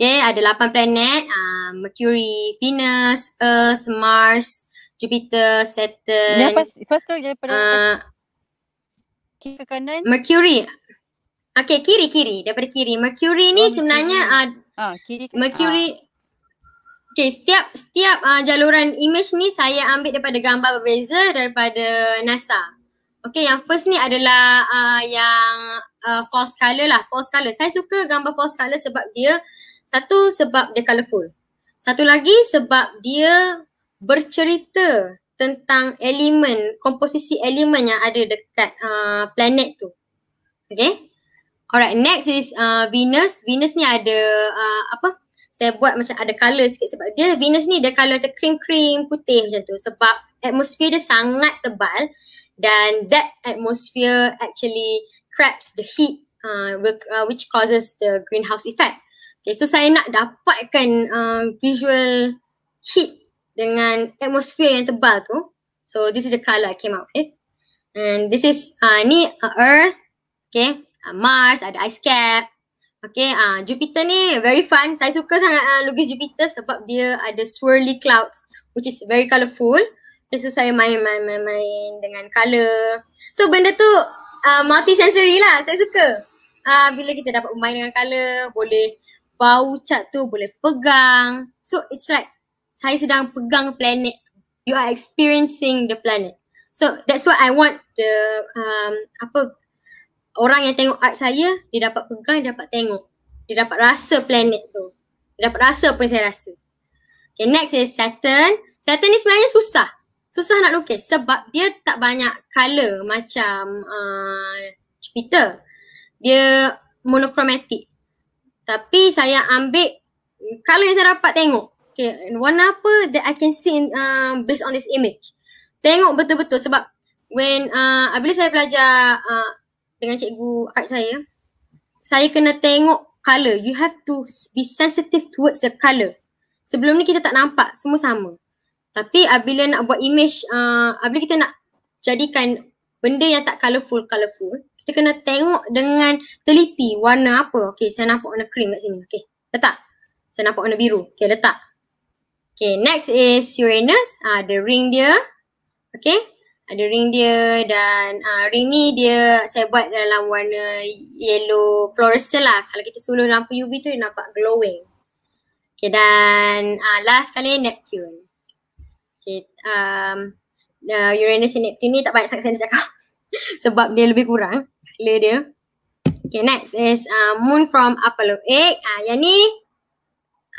Okay, ada lapan planet. Uh, Mercury, Venus, Earth, Mars, Jupiter, Saturn. Yang first, first tu daripada uh, kiri kanan? Mercury. Okay, kiri-kiri. Daripada kiri. Mercury ni oh, sebenarnya kiri. Uh, ha, kiri ke, Mercury uh. Okay, setiap setiap uh, jaluran image ni saya ambil daripada gambar berbeza daripada NASA. Okay, yang first ni adalah uh, yang uh, false color lah. False color. Saya suka gambar false color sebab dia satu sebab dia colorful. Satu lagi sebab dia bercerita tentang elemen, komposisi elemen yang ada dekat uh, planet tu. Okay. Alright, next is uh, Venus. Venus ni ada uh, apa? Saya buat macam ada colour sikit sebab dia Venus ni dia colour macam cream-cream putih macam tu sebab atmosfer dia sangat tebal dan that atmosphere actually traps the heat uh, uh, which causes the greenhouse effect. Okay, so saya nak dapatkan uh, visual heat dengan atmosfer yang tebal tu. So this is the color I came out with. And this is uh, ni uh, Earth, okay, uh, Mars, ada ice cap. Okay, uh, Jupiter ni very fun. Saya suka sangat uh, lukis Jupiter sebab dia ada swirly clouds which is very colourful. Jadi so, saya main-main-main dengan colour. So benda tu uh, multi-sensory lah, saya suka. Uh, bila kita dapat main dengan colour, boleh bau cat tu, boleh pegang. So it's like saya sedang pegang planet you are experiencing the planet so that's what i want the um apa orang yang tengok art saya dia dapat pegang dia dapat tengok dia dapat rasa planet tu dia dapat rasa apa yang saya rasa okay next is saturn saturn ni sebenarnya susah susah nak lukis sebab dia tak banyak color macam uh, jupiter dia monochromatic tapi saya ambil color yang saya dapat tengok okay, warna apa that I can see in, um, based on this image. Tengok betul-betul sebab when uh, bila saya belajar uh, dengan cikgu art saya, saya kena tengok color. You have to be sensitive towards the color. Sebelum ni kita tak nampak semua sama. Tapi bila nak buat image, uh, bila kita nak jadikan benda yang tak colourful, colourful, kita kena tengok dengan teliti warna apa. Okay, saya nampak warna krim kat sini. Okay, letak. Saya nampak warna biru. Okay, letak. Okay, next is Uranus. Ah, uh, the ring dia. Okay, ada ah, ring dia dan ah uh, ring ni dia saya buat dalam warna yellow fluorescent lah. Kalau kita suluh lampu UV tu dia nampak glowing. Okay, dan ah uh, last kali Neptune. Okay, um, uh, Uranus dan Neptune ni tak banyak sangat saya nak cakap. Sebab dia lebih kurang clear dia. Okay, next is uh, moon from Apollo 8. Eh, ah, uh, yang ni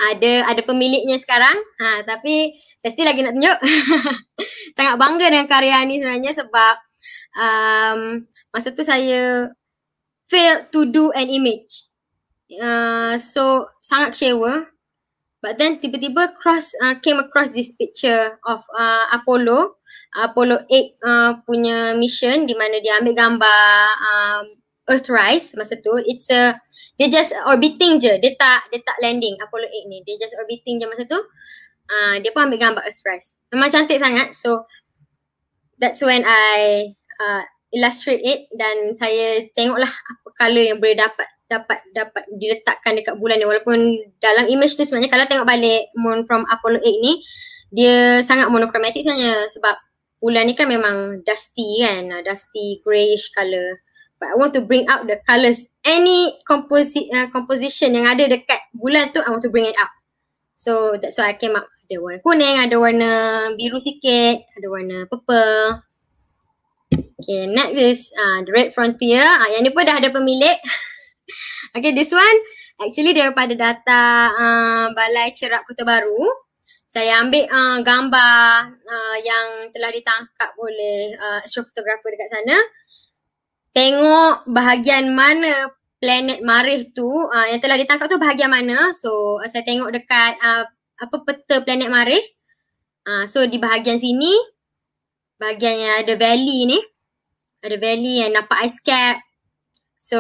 ada ada pemiliknya sekarang. Ha, tapi pasti lagi nak tunjuk. Sangat bangga dengan karya ni sebenarnya sebab um, masa tu saya fail to do an image. Uh, so sangat kecewa but then tiba-tiba cross uh, came across this picture of uh, Apollo Apollo 8 uh, punya mission di mana dia ambil gambar um, Earthrise masa tu it's a dia just orbiting je. Dia tak dia tak landing Apollo 8 ni. Dia just orbiting je masa tu. Uh, dia pun ambil gambar Express. Memang cantik sangat. So that's when I uh, illustrate it dan saya tengoklah apa color yang boleh dapat dapat dapat diletakkan dekat bulan ni walaupun dalam image tu sebenarnya kalau tengok balik moon from Apollo 8 ni dia sangat monochromatic sebenarnya sebab bulan ni kan memang dusty kan ah, dusty greyish color but I want to bring out the colours. Any composi- uh, composition yang ada dekat bulan tu, I want to bring it out. So that's why I came up. with Ada warna kuning, ada warna biru sikit, ada warna purple. Okay, next is uh, the Red Frontier. Uh, yang ni pun dah ada pemilik. okay, this one actually daripada data uh, Balai Cerap Kota Baru. Saya ambil uh, gambar uh, yang telah ditangkap oleh uh, astrophotographer dekat sana tengok bahagian mana planet Marikh tu uh, yang telah ditangkap tu bahagian mana. So uh, saya tengok dekat uh, apa peta planet Marikh. Ah, uh, so di bahagian sini bahagian yang ada valley ni. Ada valley yang nampak ice cap. So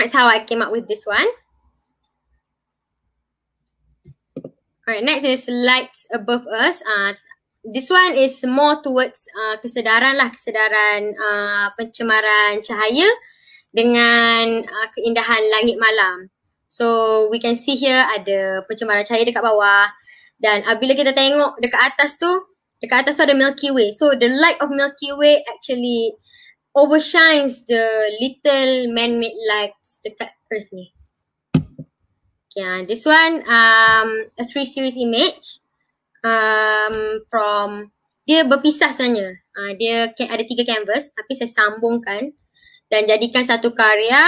that's how I came up with this one. Alright, next is lights above us. Ah, uh, this one is more towards uh, kesedaran lah kesedaran uh, pencemaran cahaya dengan uh, keindahan langit malam. So we can see here ada pencemaran cahaya dekat bawah dan uh, bila kita tengok dekat atas tu dekat atas tu ada Milky Way. So the light of Milky Way actually overshines the little man-made lights dekat Earth ni. Okay, uh, this one um a three series image um, from dia berpisah sebenarnya. Uh, dia ada tiga canvas tapi saya sambungkan dan jadikan satu karya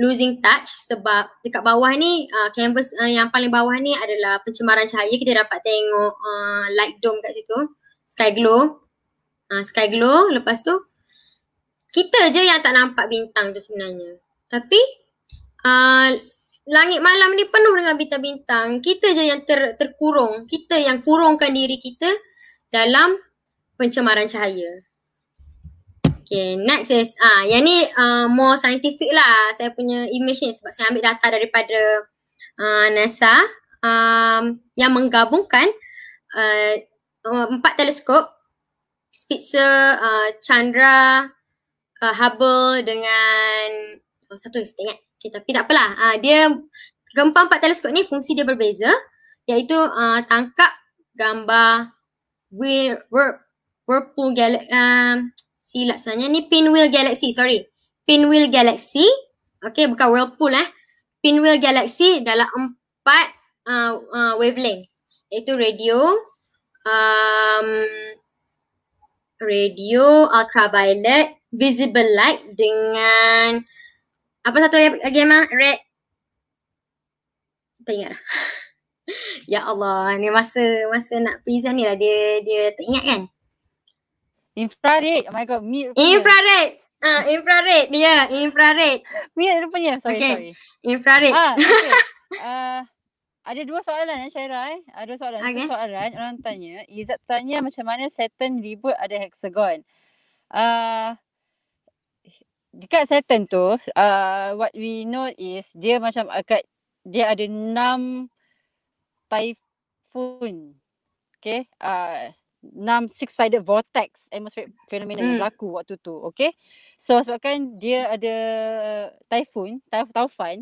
losing touch sebab dekat bawah ni uh, canvas uh, yang paling bawah ni adalah pencemaran cahaya kita dapat tengok uh, light dome kat situ sky glow uh, sky glow lepas tu kita je yang tak nampak bintang tu sebenarnya tapi uh, langit malam ni penuh dengan bintang-bintang. Kita je yang ter, terkurung. Kita yang kurungkan diri kita dalam pencemaran cahaya. Okay, next is ah yang ni uh, more scientific lah. Saya punya image ni sebab saya ambil data daripada uh, NASA um, yang menggabungkan uh, empat teleskop Spitzer, uh, Chandra, uh, Hubble dengan oh, satu lagi saya ingat. Okay, tapi tak apalah. Uh, dia gempa empat teleskop ni fungsi dia berbeza iaitu uh, tangkap gambar Whirlpool Galaxy uh, ah, silap sebenarnya ni Pinwheel Galaxy sorry Pinwheel Galaxy okay bukan Whirlpool eh Pinwheel Galaxy dalam empat uh, uh, wavelength iaitu radio um, radio ultraviolet visible light dengan apa satu lagi Emma? Red. Tak ingat lah. ya Allah, ni masa masa nak present ni lah dia dia tak ingat kan? Infrared. Oh my god, mute. Rupanya. Infrared. uh, infrared dia, ya, yeah, infrared. Mute rupanya. Sorry, okay. sorry. Infrared. Ah, okay. uh, ada dua soalan ya eh, Syaira eh. Ada dua soalan. Okay. Satu soalan orang tanya, Izat tanya macam mana Saturn ribut ada hexagon. uh, dekat Saturn tu uh, what we know is dia macam agak dia ada enam typhoon. Okay. Uh, enam six sided vortex atmospheric phenomena mm. berlaku waktu tu. Okay. So sebabkan dia ada typhoon, typhoon taufan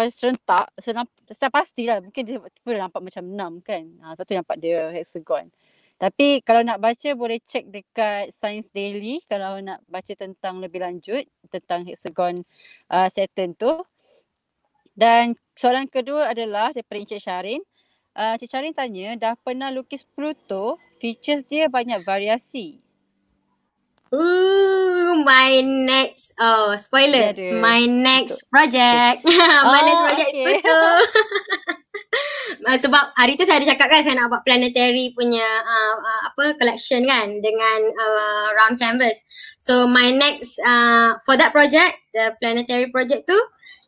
serentak, so nampak, pastilah mungkin dia pun nampak macam enam kan. Ha, ah, sebab tu nampak dia hexagon. Uh, tapi kalau nak baca boleh cek dekat Science Daily kalau nak baca tentang lebih lanjut tentang hexagon uh, Saturn tu. Dan soalan kedua adalah daripada Encik Syarin. Uh, Encik Syarin tanya, dah pernah lukis Pluto, features dia banyak variasi. Ooh, my next oh spoiler yeah, my next project my oh, next project okay. is uh, sebab hari tu saya ada cakap kan saya nak buat planetary punya uh, uh, apa collection kan dengan uh, round canvas so my next uh, for that project the planetary project tu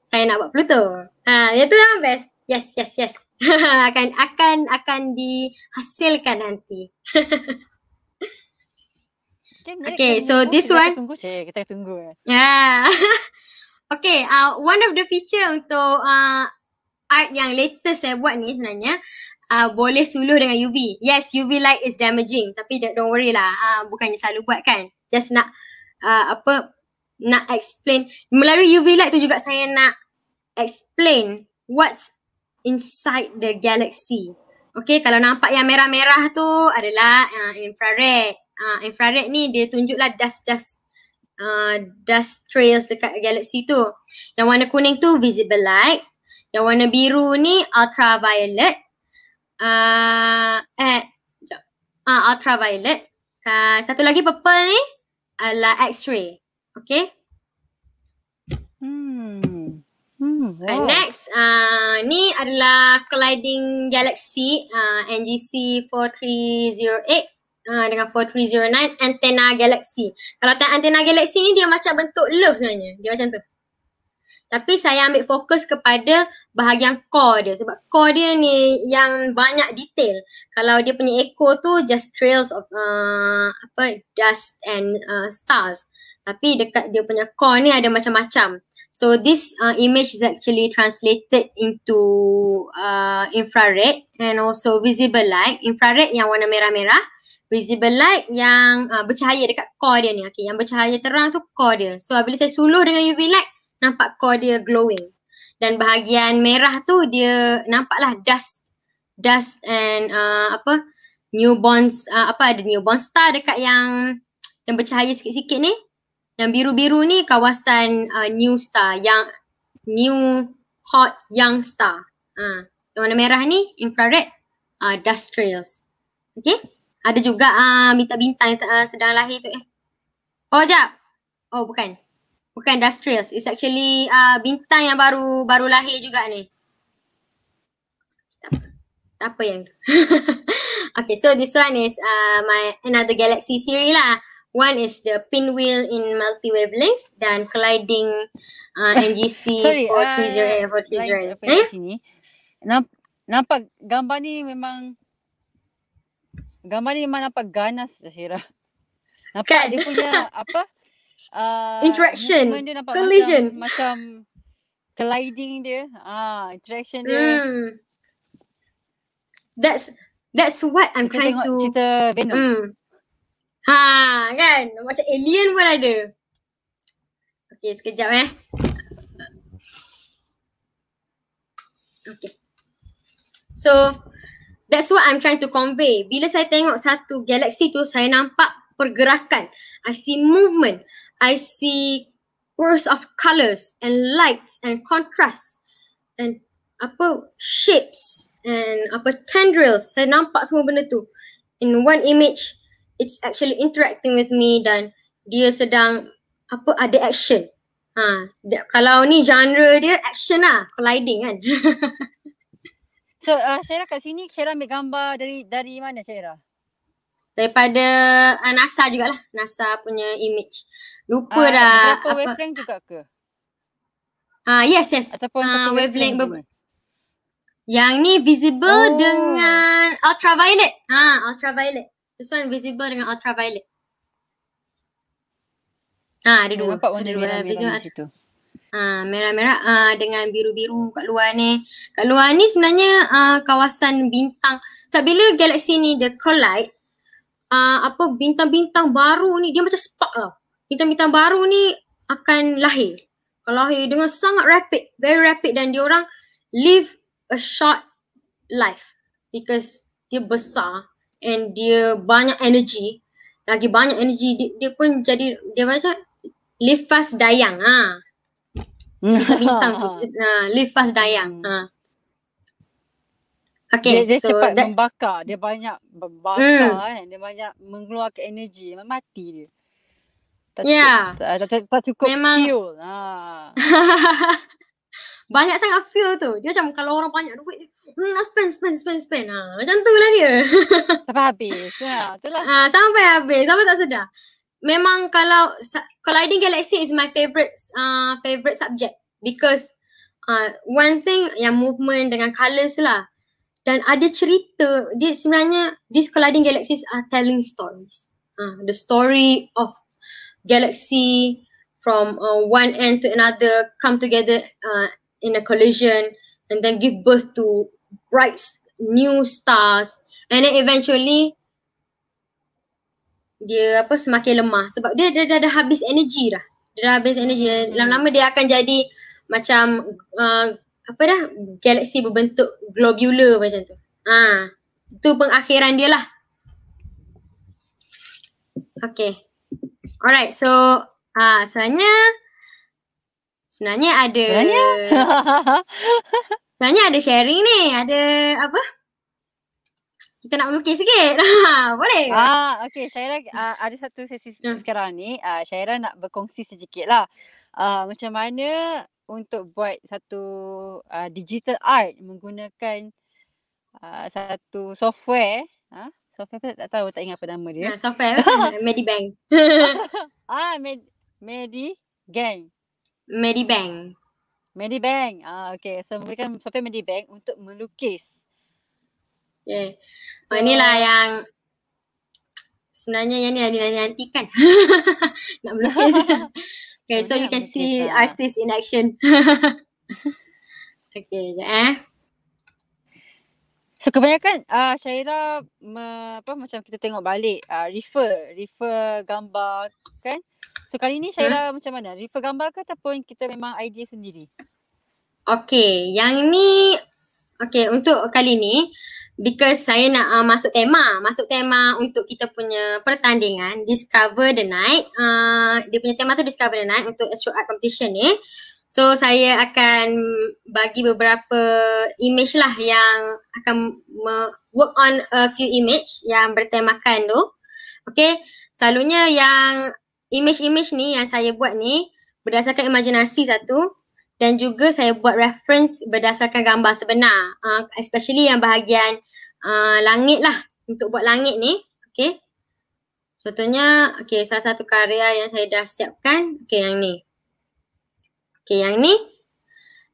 saya nak buat Pluto ha ah, ya uh, itu yang best yes yes yes akan akan akan dihasilkan nanti Kan okay, kita so tunggu, this kita one. Tunggu, cik, eh, kita tunggu. Yeah. Ya. okay, uh, one of the feature untuk uh, art yang latest saya buat ni sebenarnya uh, boleh suluh dengan UV. Yes, UV light is damaging. Tapi don't worry lah. Uh, bukannya selalu buat kan. Just nak uh, apa nak explain. Melalui UV light tu juga saya nak explain what's inside the galaxy. Okay, kalau nampak yang merah-merah tu adalah uh, infrared uh, infrared ni dia tunjuklah dust dust uh, dust trails dekat galaksi tu. Yang warna kuning tu visible light. Yang warna biru ni ultraviolet. Uh, eh, Ah, uh, ultraviolet. Uh, satu lagi purple ni adalah x-ray. Okay. Hmm. Hmm. Wow. next, uh, ni adalah colliding galaxy uh, NGC 4308. Ha, dengan 4309 antena galaxy. Kalau tak antena galaxy ni dia macam bentuk love sebenarnya. Dia macam tu. Tapi saya ambil fokus kepada bahagian core dia sebab core dia ni yang banyak detail. Kalau dia punya echo tu just trails of uh, apa dust and uh, stars. Tapi dekat dia punya core ni ada macam-macam. So this uh, image is actually translated into uh, infrared and also visible light. Infrared yang warna merah-merah visible light yang uh, bercahaya dekat core dia ni. Okay, yang bercahaya terang tu core dia. So bila saya suluh dengan UV light, nampak core dia glowing. Dan bahagian merah tu dia nampaklah dust. Dust and uh, apa? Newborn, uh, apa ada newborn star dekat yang yang bercahaya sikit-sikit ni. Yang biru-biru ni kawasan uh, new star. Yang new hot young star. Uh, yang warna merah ni infrared uh, dust trails. Okay. Ada juga uh, ah, bintang bintang yang uh, sedang lahir tu eh. Oh, jap. Oh, bukan. Bukan industrials. It's actually uh, bintang yang baru baru lahir juga ni. Tak apa yang tu. okay, so this one is uh, my another galaxy series lah. One is the pinwheel in multi wavelength dan colliding uh, NGC 430 uh, 430. Eh? Nampak gambar ni memang gambar dia memang nampak ganas dah Syira. Nampak kan? dia punya apa? Uh, interaction. Collision. Macam, macam colliding dia. Ah, interaction dia. Mm. That's that's what I'm kita trying to cerita Venom. Mm. Ha, kan? Macam alien pun ada. Okay, sekejap eh. Okay. So, That's what I'm trying to convey. Bila saya tengok satu galaksi tu, saya nampak pergerakan. I see movement. I see burst of colours and lights and contrast and apa shapes and apa tendrils. Saya nampak semua benda tu. In one image, it's actually interacting with me dan dia sedang apa ada action. Ha, dia, kalau ni genre dia action lah, colliding kan. So uh, Syairah kat sini, Syairah ambil gambar dari dari mana Syairah? Daripada uh, NASA jugalah. NASA punya image. Lupa uh, dah. Berapa apa. wavelength juga ke? Ah uh, yes yes. Ataupun uh, wavelength, wavelength yang ni visible oh. dengan ultraviolet. Ha, ultraviolet. This one visible dengan ultraviolet. Ha, ada dua. Nampak warna merah-merah di situ uh, merah-merah uh, dengan biru-biru kat luar ni. Kat luar ni sebenarnya uh, kawasan bintang. Sebab so, bila galaksi ni dia collide, uh, apa bintang-bintang baru ni dia macam spark lah. Bintang-bintang baru ni akan lahir. Kalau lahir dengan sangat rapid, very rapid dan diorang live a short life because dia besar and dia banyak energy lagi banyak energy dia, dia pun jadi dia macam live fast die young ah ha bintang nah live fast hmm. dayang ha Okay, dia, dia so cepat that's... membakar. Dia banyak membakar hmm. kan. Dia banyak mengeluarkan energi. Memang mati dia. Tak yeah. cukup, tak, ah, tak, tak cukup Memang... fuel. Ha. banyak sangat fuel tu. Dia macam kalau orang banyak duit, hmm, spend, spend, spend, spend. Ha. Macam tu lah dia. sampai habis. Ha, ha, sampai habis. Sampai tak sedar memang kalau colliding galaxy is my favorite uh, favorite subject because uh, one thing yang movement dengan colors lah dan ada cerita dia sebenarnya these colliding galaxies are telling stories uh, the story of galaxy from uh, one end to another come together uh, in a collision and then give birth to bright new stars and then eventually dia apa semakin lemah sebab dia dah dah, dah habis energy dah. Dia dah habis energy. Hmm. Lama-lama dia akan jadi macam uh, apa dah galaksi berbentuk globular macam tu. Ha. Itu pengakhiran dia lah. Okay. Alright, so ha, uh, sebenarnya sebenarnya ada sebenarnya? sebenarnya ada sharing ni, ada apa? kita nak melukis sikit. Ha, boleh? Ah, okay. Syairah uh, ada satu sesi yeah. sekarang ni. Uh, Syairah nak berkongsi sedikit lah. Ah, macam mana untuk buat satu uh, digital art menggunakan uh, satu software. Huh? Ha? Software apa? Tak tahu. Tak ingat apa nama dia. Nah, ya, software. Medibank. ah, Med Medibank. Medibank. Medibank. Ah, okay. So, memberikan software Medibank untuk melukis. Okay. So, lah yang sebenarnya yang ni ada nanti nanti kan. Nak melukis. okay, so you can see lah. artist in action. okay, jap eh. So kebanyakan uh, ah, Syaira me, apa macam kita tengok balik uh, refer refer gambar kan. So kali ni Syaira huh? Hmm? macam mana? Refer gambar ke ataupun kita memang idea sendiri? Okay, yang ni okay untuk kali ni because saya nak uh, masuk tema masuk tema untuk kita punya pertandingan discover the night uh, dia punya tema tu discover the night untuk astro art competition ni so saya akan bagi beberapa image lah yang akan work on a few image yang bertemakan tu okay selalunya yang image-image ni yang saya buat ni berdasarkan imajinasi satu dan juga saya buat reference berdasarkan gambar sebenar uh, especially yang bahagian uh, langit lah untuk buat langit ni Okey, contohnya okay salah satu karya yang saya dah siapkan okay yang ni okay yang ni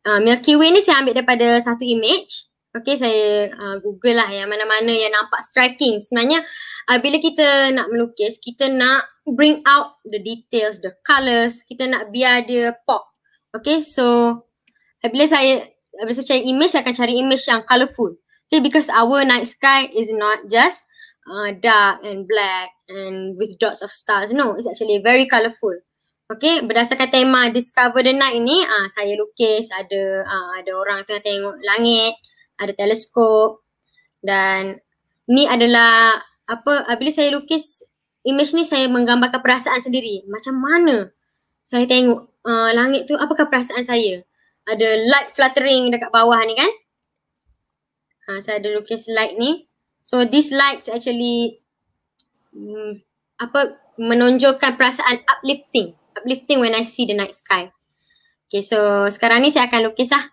uh, Milky Way ni saya ambil daripada satu image okay saya uh, google lah yang mana-mana yang nampak striking sebenarnya uh, bila kita nak melukis kita nak bring out the details, the colours, kita nak biar dia pop Okay, so apabila saya apabila saya cari image, saya akan cari image yang colourful. Okay, because our night sky is not just uh, dark and black and with dots of stars. No, it's actually very colourful. Okay, berdasarkan tema Discover the Night ini, uh, saya lukis ada uh, ada orang tengah tengok langit, ada teleskop dan ni adalah apa, apabila uh, saya lukis image ni saya menggambarkan perasaan sendiri. Macam mana saya tengok uh, langit tu apakah perasaan saya? Ada light fluttering dekat bawah ni kan? Ha, saya ada lukis light ni. So this light actually mm, apa menonjolkan perasaan uplifting. Uplifting when I see the night sky. Okay so sekarang ni saya akan lukis lah.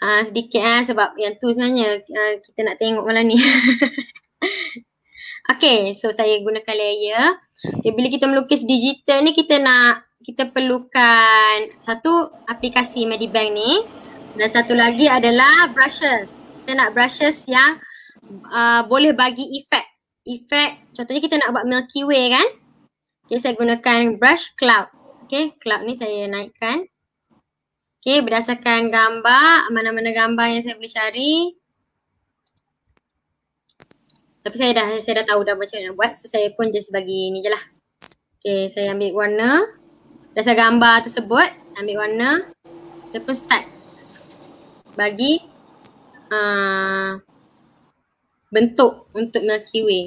Uh, sedikit lah sebab yang tu sebenarnya uh, kita nak tengok malam ni. okay so saya gunakan layer. Okay, bila kita melukis digital ni kita nak kita perlukan satu aplikasi Medibank ni dan satu lagi adalah brushes. Kita nak brushes yang uh, boleh bagi efek. Efek contohnya kita nak buat Milky Way kan. Okay, saya gunakan brush cloud. Okay, cloud ni saya naikkan. Okay, berdasarkan gambar, mana-mana gambar yang saya boleh cari. Tapi saya dah saya dah tahu dah macam mana nak buat. So saya pun just bagi ni je lah. Okay, saya ambil warna dasar gambar tersebut saya ambil warna saya pun start bagi uh, bentuk untuk Milky Way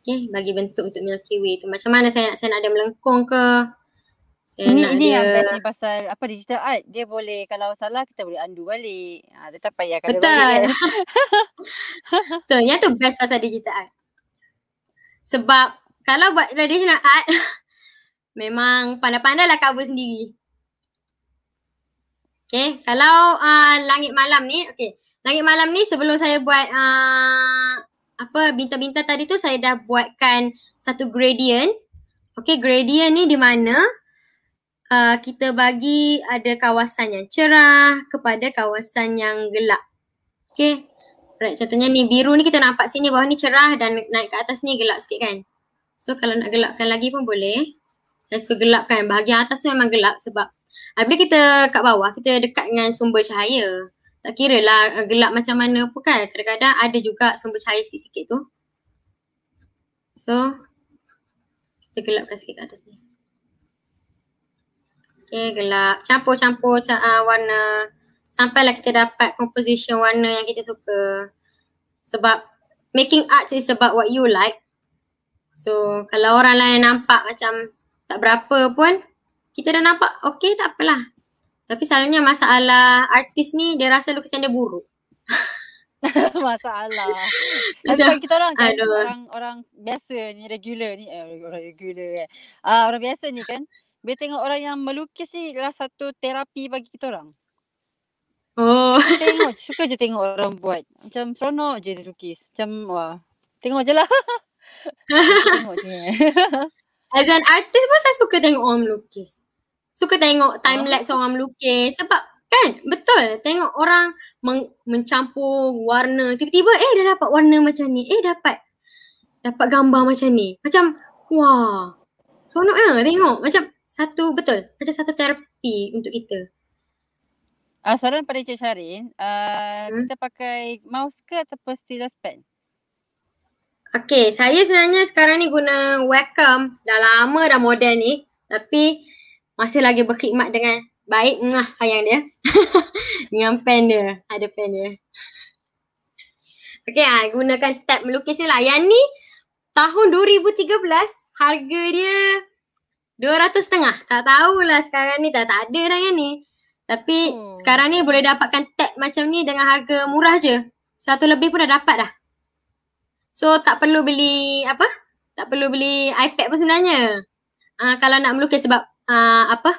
Okay, bagi bentuk untuk Milky Way tu. Macam mana saya nak, saya nak ada melengkung ke? Saya ini, ini dia... yang best ni pasal apa digital art. Dia boleh, kalau salah kita boleh undo balik. Ha, dia tak payah kalau Betul. Betul. yang tu best pasal digital art. Sebab kalau buat traditional art, memang pandai lah cover sendiri. Okay, kalau uh, langit malam ni, okay. Langit malam ni sebelum saya buat uh, apa bintang-bintang tadi tu saya dah buatkan satu gradient. Okay, gradient ni di mana uh, kita bagi ada kawasan yang cerah kepada kawasan yang gelap. Okay, right, contohnya ni biru ni kita nampak sini bawah ni cerah dan naik ke atas ni gelap sikit kan. So kalau nak gelapkan lagi pun boleh saya suka gelap kan bahagian atas tu memang gelap sebab apabila kita kat bawah kita dekat dengan sumber cahaya tak kira lah eh, gelap macam mana pun kan kadang-kadang ada juga sumber cahaya sikit-sikit tu so kita gelapkan sikit kat atas ni okay gelap campur-campur ca- ah, warna sampailah kita dapat composition warna yang kita suka sebab making art is about what you like so kalau orang lain nampak macam tak berapa pun kita dah nampak okey tak apalah. Tapi selalunya masalah artis ni dia rasa lukisan dia buruk. masalah. Macam kita orang kan orang, orang biasa ni regular ni eh, orang regular eh. uh, orang biasa ni kan bila tengok orang yang melukis ni adalah satu terapi bagi kita orang. Oh. Tengok, suka je tengok orang buat. Macam seronok je dia lukis. Macam wah. Tengok je lah. tengok je. As an artist pun saya suka tengok orang melukis. Suka tengok time ah. lapse orang melukis sebab kan betul tengok orang meng- mencampur warna tiba-tiba eh dah dapat warna macam ni. Eh dapat dapat gambar macam ni. Macam wah. Sonok ah eh, tengok macam satu betul macam satu terapi untuk kita. Ah uh, soalan pada Cik Syarin, uh, hmm? kita pakai mouse ke atau stylus pen? Okay, saya sebenarnya sekarang ni guna Wacom dah lama dah model ni tapi masih lagi berkhidmat dengan baik mah sayang dia. dengan pen dia, ada pen dia. Okay, saya ah, gunakan tab melukis ni lah. Yang ni tahun 2013 harga dia RM200 setengah. Tak tahulah sekarang ni dah tak ada dah yang ni. Tapi hmm. sekarang ni boleh dapatkan tab macam ni dengan harga murah je. Satu lebih pun dah dapat dah. So tak perlu beli apa? Tak perlu beli iPad pun sebenarnya. Uh, kalau nak melukis sebab uh, apa?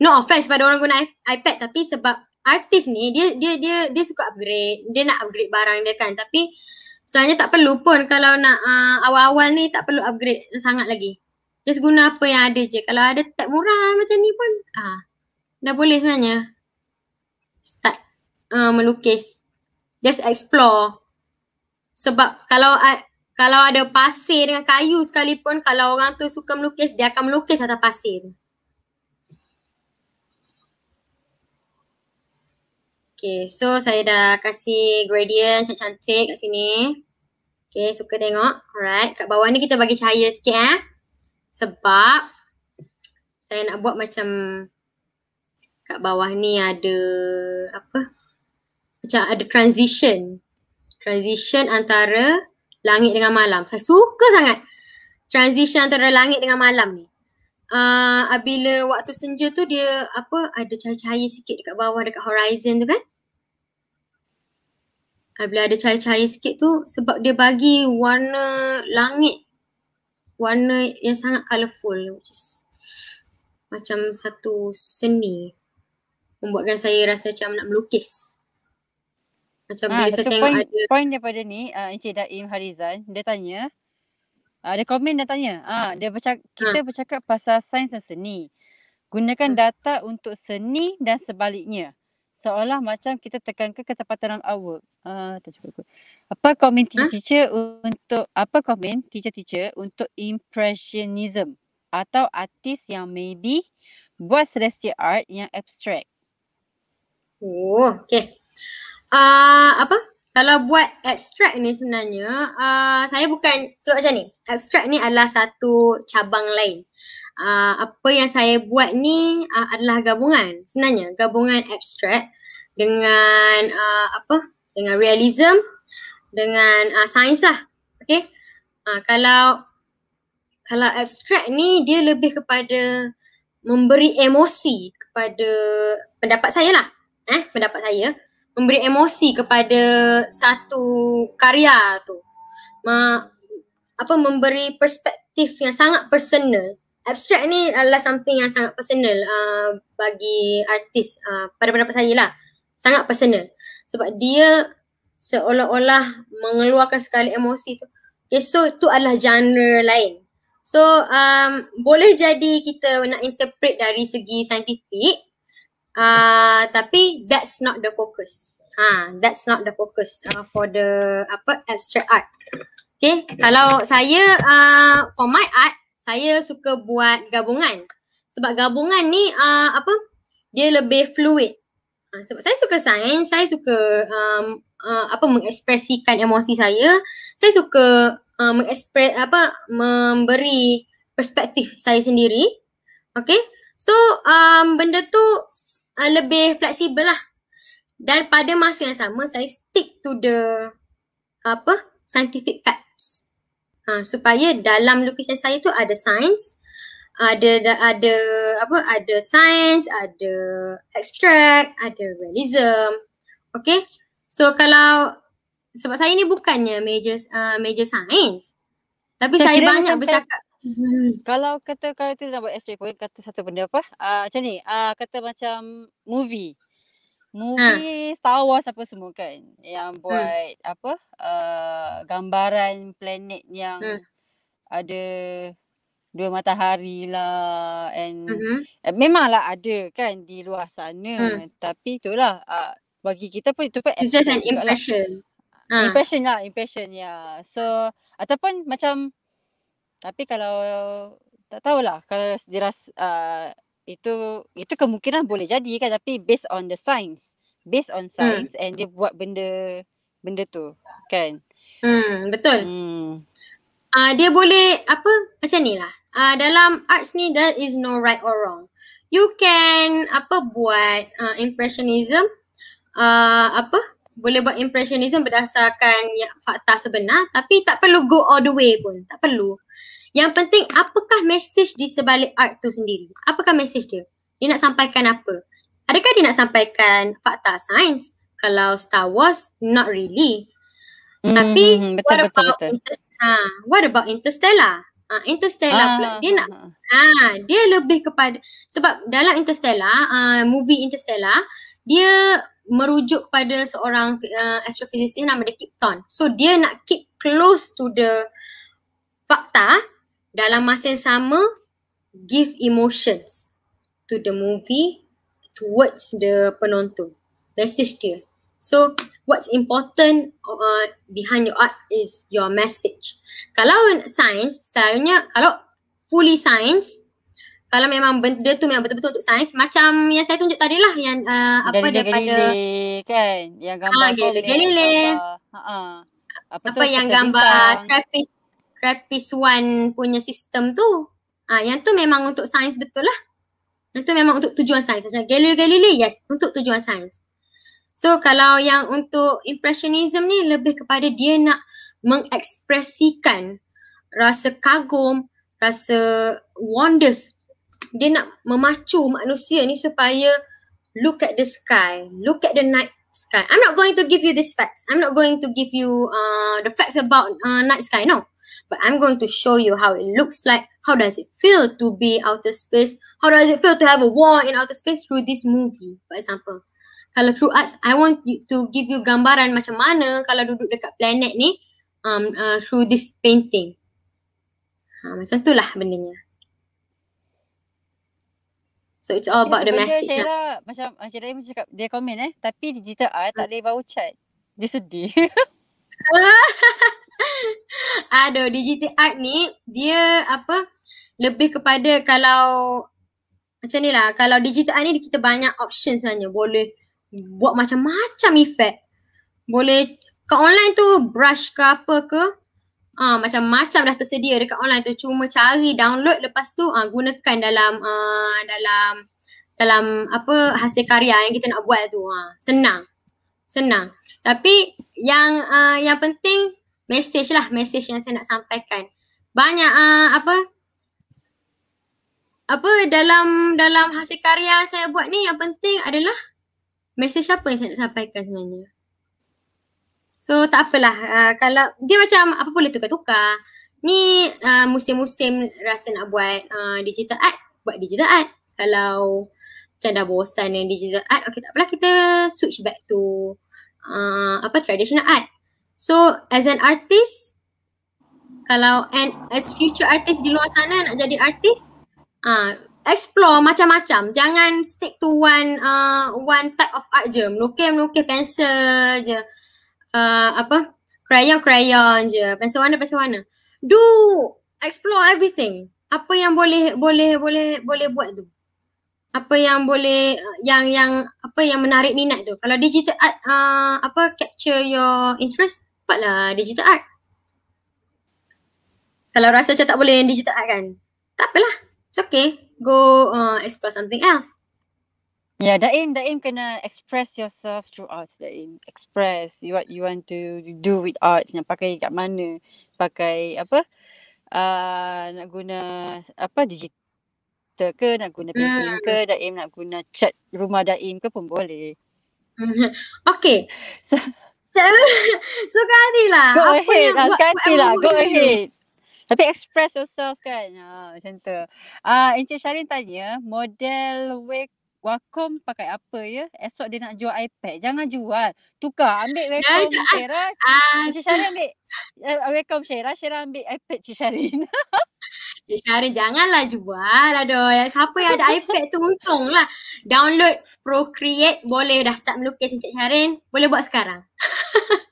No offense pada orang guna iPad tapi sebab artis ni dia dia dia dia suka upgrade, dia nak upgrade barang dia kan. Tapi sebenarnya tak perlu pun kalau nak uh, awal-awal ni tak perlu upgrade sangat lagi. Just guna apa yang ada je. Kalau ada tak murah macam ni pun ah uh, dah boleh sebenarnya. Start uh, melukis. Just explore. Sebab kalau kalau ada pasir dengan kayu sekalipun kalau orang tu suka melukis dia akan melukis atas pasir. Okay, so saya dah kasih gradient cantik-cantik kat sini. Okay, suka tengok. Alright, kat bawah ni kita bagi cahaya sikit eh. Sebab saya nak buat macam kat bawah ni ada apa? Macam ada transition transition antara langit dengan malam. Saya suka sangat transition antara langit dengan malam ni. Uh, bila waktu senja tu dia apa ada cahaya-cahaya sikit dekat bawah dekat horizon tu kan. Ah, bila ada cahaya-cahaya sikit tu sebab dia bagi warna langit warna yang sangat colourful which is macam satu seni membuatkan saya rasa macam nak melukis. Macam ha, bila saya tengok point, ada Point daripada ni uh, Encik Daim Harizan Dia tanya uh, ah, Ada komen dia tanya uh, dia bercak- Kita ha. bercakap pasal sains dan seni Gunakan hmm. data untuk seni dan sebaliknya Seolah macam kita tekankan ketepatan dalam artwork uh, Apa komen ha? teacher untuk Apa komen teacher-teacher untuk impressionism Atau artis yang maybe Buat celestial art yang abstract Oh, okay uh, apa kalau buat abstract ni sebenarnya uh, saya bukan sebab macam ni abstract ni adalah satu cabang lain uh, apa yang saya buat ni uh, adalah gabungan sebenarnya gabungan abstract dengan uh, apa dengan realism dengan uh, sains lah okey uh, kalau kalau abstract ni dia lebih kepada memberi emosi kepada pendapat saya lah eh pendapat saya memberi emosi kepada satu karya tu. Ma, apa memberi perspektif yang sangat personal. Abstract ni adalah something yang sangat personal uh, bagi artis uh, pada pendapat saya lah. Sangat personal. Sebab dia seolah-olah mengeluarkan sekali emosi tu. Okay, so itu adalah genre lain. So um, boleh jadi kita nak interpret dari segi saintifik Ah, tapi that's not the focus. Ha, that's not the focus uh, for the apa abstract art. Okay, kalau saya uh, for my art, saya suka buat gabungan. Sebab gabungan ni uh, apa? Dia lebih fluid. Ha, sebab saya suka sains, saya suka um, uh, apa mengekspresikan emosi saya. Saya suka uh, mengekspre apa memberi perspektif saya sendiri. Okay, so um, benda tu uh, lebih fleksibel lah. Dan pada masa yang sama saya stick to the apa scientific facts. Uh, supaya dalam lukisan saya tu ada sains, ada ada apa ada sains, ada extract ada realism. Okay. So kalau sebab saya ni bukannya major uh, major sains. Tapi saya, saya banyak sampai... bercakap Mm-hmm. kalau kata kalau tu nak buat extra point, kata satu benda apa? Uh, macam ni, uh, kata macam movie. Ah. Movie ha. Star Wars apa semua kan yang hmm. buat hmm. apa uh, gambaran planet yang hmm. ada dua matahari lah and uh-huh. memanglah ada kan di luar sana hmm. tapi itulah uh, bagi kita pun itu pun It's just an lah. impression. Lah. Ha. Impression lah, impression ya. Yeah. So ataupun macam tapi kalau tak tahulah kalau dia uh, ah, itu itu kemungkinan boleh jadi kan tapi based on the science, based on hmm. science hmm. and dia buat benda benda tu kan. Hmm betul. Hmm. Uh, dia boleh apa macam ni lah. Uh, dalam arts ni there is no right or wrong. You can apa buat uh, impressionism uh, apa boleh buat impressionism berdasarkan ya, fakta sebenar tapi tak perlu go all the way pun tak perlu. Yang penting apakah mesej di sebalik art tu sendiri? Apakah mesej dia? Dia nak sampaikan apa? Adakah dia nak sampaikan fakta sains? Kalau Star Wars, not really. Mm, Tapi hmm, hmm. betul, what, about betul. Inter- ha, what about Interstellar? Ha, Interstellar ah. pula dia nak ha, ha, ha. ha, dia lebih kepada sebab dalam Interstellar, uh, movie Interstellar, dia merujuk kepada seorang uh, astrophysicist nama dia Kipton. So dia nak keep close to the fakta dalam masa yang sama give emotions to the movie towards the penonton message dia so what's important uh, behind your art is your message kalau science selalunya kalau fully science kalau memang benda tu memang betul-betul untuk sains macam yang saya tunjuk tadi lah yang uh, apa Galilee, daripada kan yang gambar ah, Galileo. Ha uh Apa, apa tu yang gambar Travis? Rapis one punya sistem tu ha, yang tu memang untuk sains betul lah yang tu memang untuk tujuan sains macam Galileo Galilei yes untuk tujuan sains so kalau yang untuk impressionism ni lebih kepada dia nak mengekspresikan rasa kagum rasa wonders dia nak memacu manusia ni supaya look at the sky look at the night sky i'm not going to give you this facts i'm not going to give you uh, the facts about uh, night sky no but I'm going to show you how it looks like. How does it feel to be outer space? How does it feel to have a war in outer space through this movie, for example? Kalau through us, I want you to give you gambaran macam mana kalau duduk dekat planet ni um, uh, through this painting. Ha, macam tu lah bendanya. So it's all ya, about the message. Saya lah. macam macam Raim cakap dia komen eh. Tapi digital art tak ah. boleh bau chat. Dia sedih. Aduh, digital art ni dia apa lebih kepada kalau macam ni lah, kalau digital art ni kita banyak options sebenarnya. Boleh buat macam-macam effect Boleh kat online tu brush ke apa ke. Ah ha, macam-macam dah tersedia dekat online tu. Cuma cari download lepas tu ah ha, gunakan dalam uh, dalam dalam apa hasil karya yang kita nak buat tu. Ah senang. Senang. Tapi yang uh, yang penting message lah message yang saya nak sampaikan banyak uh, apa apa dalam dalam hasil karya saya buat ni yang penting adalah message apa yang saya nak sampaikan sebenarnya so tak apalah uh, kalau dia macam apa boleh tukar-tukar ni uh, musim-musim rasa nak buat uh, digital art buat digital art kalau macam dah bosan dengan digital art okey tak apalah kita switch back to uh, apa traditional art So as an artist, kalau and as future artist di luar sana nak jadi artist, ah uh, explore macam-macam. Jangan stick to one uh, one type of art je. Melukis-melukis pensel je. Uh, apa? Crayon-crayon je. Pensel warna, pensel warna. Do explore everything. Apa yang boleh boleh boleh boleh buat tu. Apa yang boleh yang yang apa yang menarik minat tu. Kalau digital art uh, apa capture your interest, dapatlah digital art. Kalau rasa macam tak boleh yang digital art kan, tak apalah. It's okay. Go uh, explore something else. Ya, yeah, Daim, Daim kena express yourself through art, Daim. Express what you want to do with art, nak pakai kat mana, pakai apa, uh, nak guna apa digital ke, nak guna painting ke, hmm. Daim nak guna chat rumah Daim ke pun boleh. okay. So, suka ganti lah. Go apa ahead. Yang suka ganti lah. Go ahead. Tapi express yourself kan. Ha, ah, macam tu. Ah, Encik Syarin tanya. Model wake Wacom pakai apa ya? Esok dia nak jual iPad. Jangan jual. Tukar. Ambil Wacom Syara. Ah, Syara ambil. Uh, Wacom Syara. Syara ambil iPad Cik Syarin. Cik Syarin janganlah jual. Aduh. Siapa yang ada iPad tu untung lah. Download Procreate boleh dah start melukis Encik Syarin Boleh buat sekarang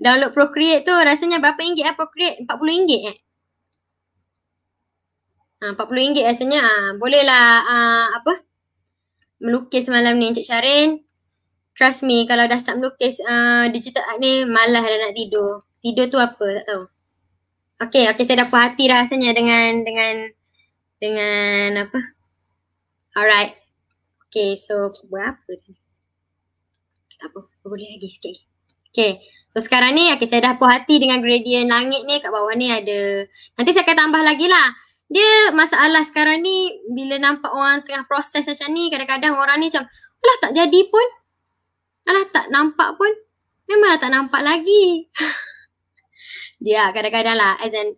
Download Procreate tu rasanya berapa ringgit lah Procreate? RM40 eh? ringgit eh? Ha, ah, RM40 rasanya ha, ah, boleh lah ha, ah, apa melukis malam ni Encik Syarin. Trust me kalau dah start melukis uh, digital art ni malah dah nak tidur. Tidur tu apa tak tahu. Okay, okay saya dah puas hati rasanya dengan dengan dengan apa. Alright. Okay, so buat apa? Okay, tak apa, boleh lagi sikit. Okay, so sekarang ni okay, saya dah puas hati dengan gradient langit ni kat bawah ni ada. Nanti saya akan tambah lagi lah. Dia masalah sekarang ni bila nampak orang tengah proses macam ni kadang-kadang orang ni macam alah tak jadi pun. Alah tak nampak pun. Memanglah tak nampak lagi. Dia lah, kadang-kadang lah as an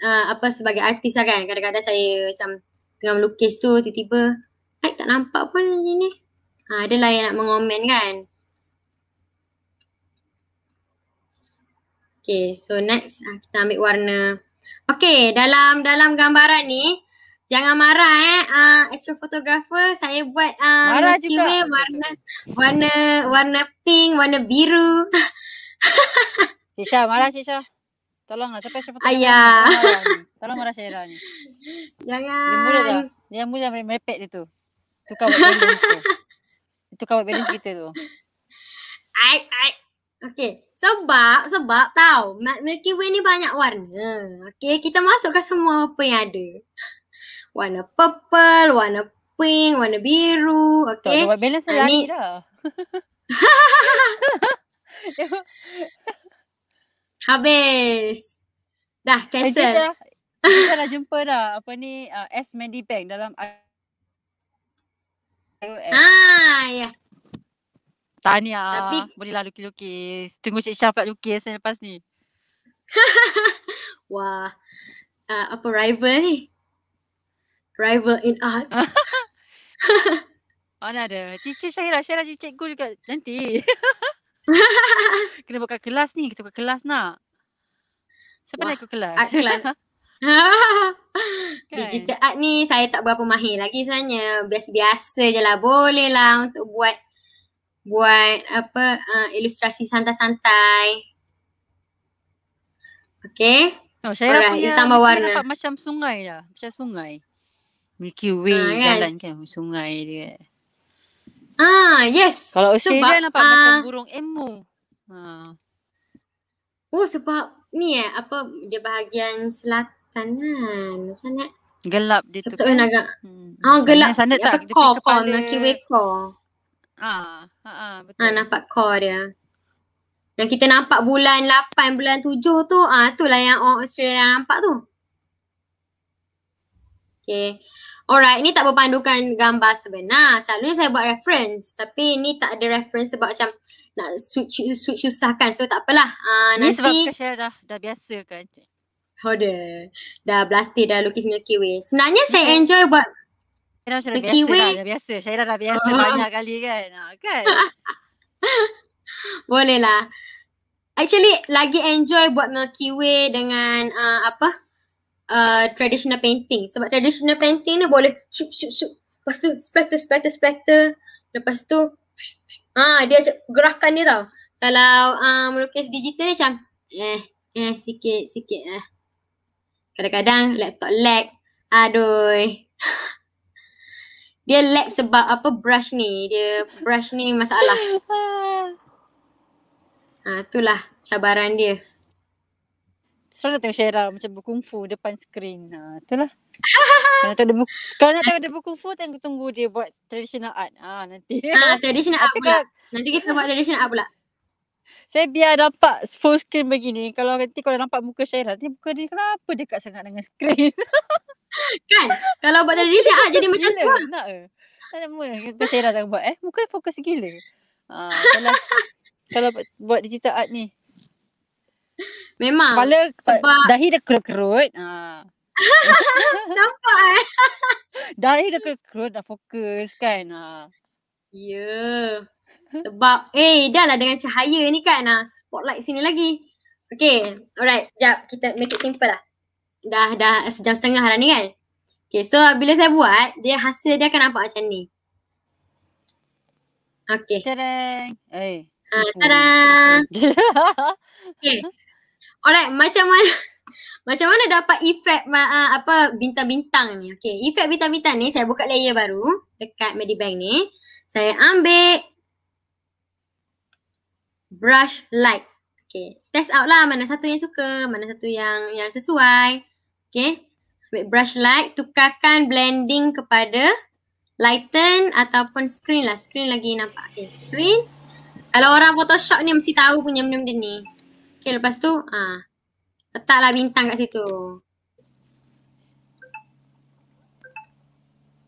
uh, apa sebagai artis lah kan kadang-kadang saya macam tengah melukis tu tiba-tiba like tak nampak pun macam ni. Ha, adalah yang nak mengomen kan. Okay, so next ha, kita ambil warna. Okay, dalam dalam gambaran ni, jangan marah eh. Uh, ha, astrophotographer, saya buat uh, marah juga. warna, warna warna pink, warna biru. Sisha, marah Sisha. Tolonglah, siapa astrophotographer? Ayah. Tolong marah Syairah ni. Jangan. Dia mula tak? Dia mula merepek dia tu. Itu kawat balance tu. Itu kawat balance kita tu. Aik aik, Okay. Sebab, sebab tahu. Milky Way ni banyak warna. Okay. Kita masukkan semua apa yang ada. Warna purple, warna pink, warna biru. Okay. Tak, kawat balance ah, lagi dah. Habis. Dah, cancel. Kita dah, jumpa dah apa ni uh, S Medibank dalam tu. Eh. Ha, ya. Tanya, Tapi... Bolehlah lukis-lukis. Tunggu Cik Syah pula lukis lepas ni. Wah. Uh, apa rival ni? Rival in art. Mana ada? Teacher Syahirah Syahirah jadi cikgu juga nanti. kena buka kelas ni. Kita buka kelas nak. Siapa Wah, nak ikut kelas? Art kelas. kan? Digital art ni saya tak berapa mahir lagi sebenarnya. Biasa-biasa je lah. Boleh lah untuk buat buat apa uh, ilustrasi santai-santai. Okay. Oh, saya Orang, punya, tambah warna. Dia macam sungai lah. Macam sungai. Milky Way ha, jalan yes. kan sungai dia. Ah, yes. Kalau usia sebab, dia nampak uh, macam ah. burung emu. Ha. Oh, sebab ni eh, apa dia bahagian selat kanan macam ni gelap dia so, tu kan agak hmm. ah gelap sana dia tak kor kor nak kiwi kor ah ha, ha, ah nampak kor dia yang kita nampak bulan 8 bulan 7 tu ah itulah yang orang Australia nampak tu Okay. Alright, ni tak berpandukan gambar sebenar. Selalunya saya buat reference. Tapi ni tak ada reference sebab macam nak switch switch susahkan. So tak apalah. Uh, ah, ni nanti... sebab Kak dah, dah biasa kan? hode Dah berlatih dah lukis Milky Way. Sebenarnya yeah. saya hmm. enjoy buat Syairah macam Milky biasa Way. Dah, dah biasa. Syairah dah biasa uh. banyak kali kan. Ah, kan? Boleh lah. Actually lagi enjoy buat Milky Way dengan uh, apa? Uh, traditional painting. Sebab traditional painting ni boleh shup shup shup. Lepas tu splatter splatter splatter. Lepas tu ah uh, dia gerakan dia tau. Kalau uh, melukis digital ni macam eh eh sikit sikit eh. Kadang-kadang laptop lag. adoi Dia lag sebab apa brush ni. Dia brush ni masalah. Ha, itulah cabaran dia. Selalu so, tengok Syairah macam berkungfu depan skrin. Ha, itulah. kalau nak tengok dia berkungfu, tengok tunggu dia buat traditional art. Ha, nanti. Ha, traditional art pula. Nanti kita buat traditional art pula. Saya biar nampak full screen begini. Kalau nanti kalau nampak muka saya, nanti muka dia kenapa dekat sangat dengan screen. kan? Kalau buat dari dia jadi macam tu. Lah. Nak Tak nak Muka saya tak buat eh. Muka dia fokus gila. Ha, kalau, kalau buat, buat digital art ni. Memang. Kepala sebab... dahi dah kerut-kerut. Ha. nampak eh. dahi dah kerut-kerut dah fokus kan. Ha. Ya. Yeah. Mm-hmm. Sebab eh dah lah dengan cahaya ni kan ah spotlight sini lagi. Okay alright jap kita make it simple lah. Dah dah sejam setengah hari ni kan. Okay so bila saya buat dia hasil dia akan nampak macam ni. Okay. Tadang. Eh. Ha, tadang. okay. Alright macam mana macam mana dapat efek uh, ah, apa bintang-bintang ni. Okay efek bintang-bintang ni saya buka layer baru dekat Medibank ni. Saya ambil brush Light, Okay, test out lah mana satu yang suka, mana satu yang yang sesuai. Okay, ambil brush Light tukarkan blending kepada lighten ataupun screen lah. Screen lagi nampak. Okay, screen. Kalau orang Photoshop ni mesti tahu punya benda-benda ni. Okay, lepas tu, ah, letaklah bintang kat situ.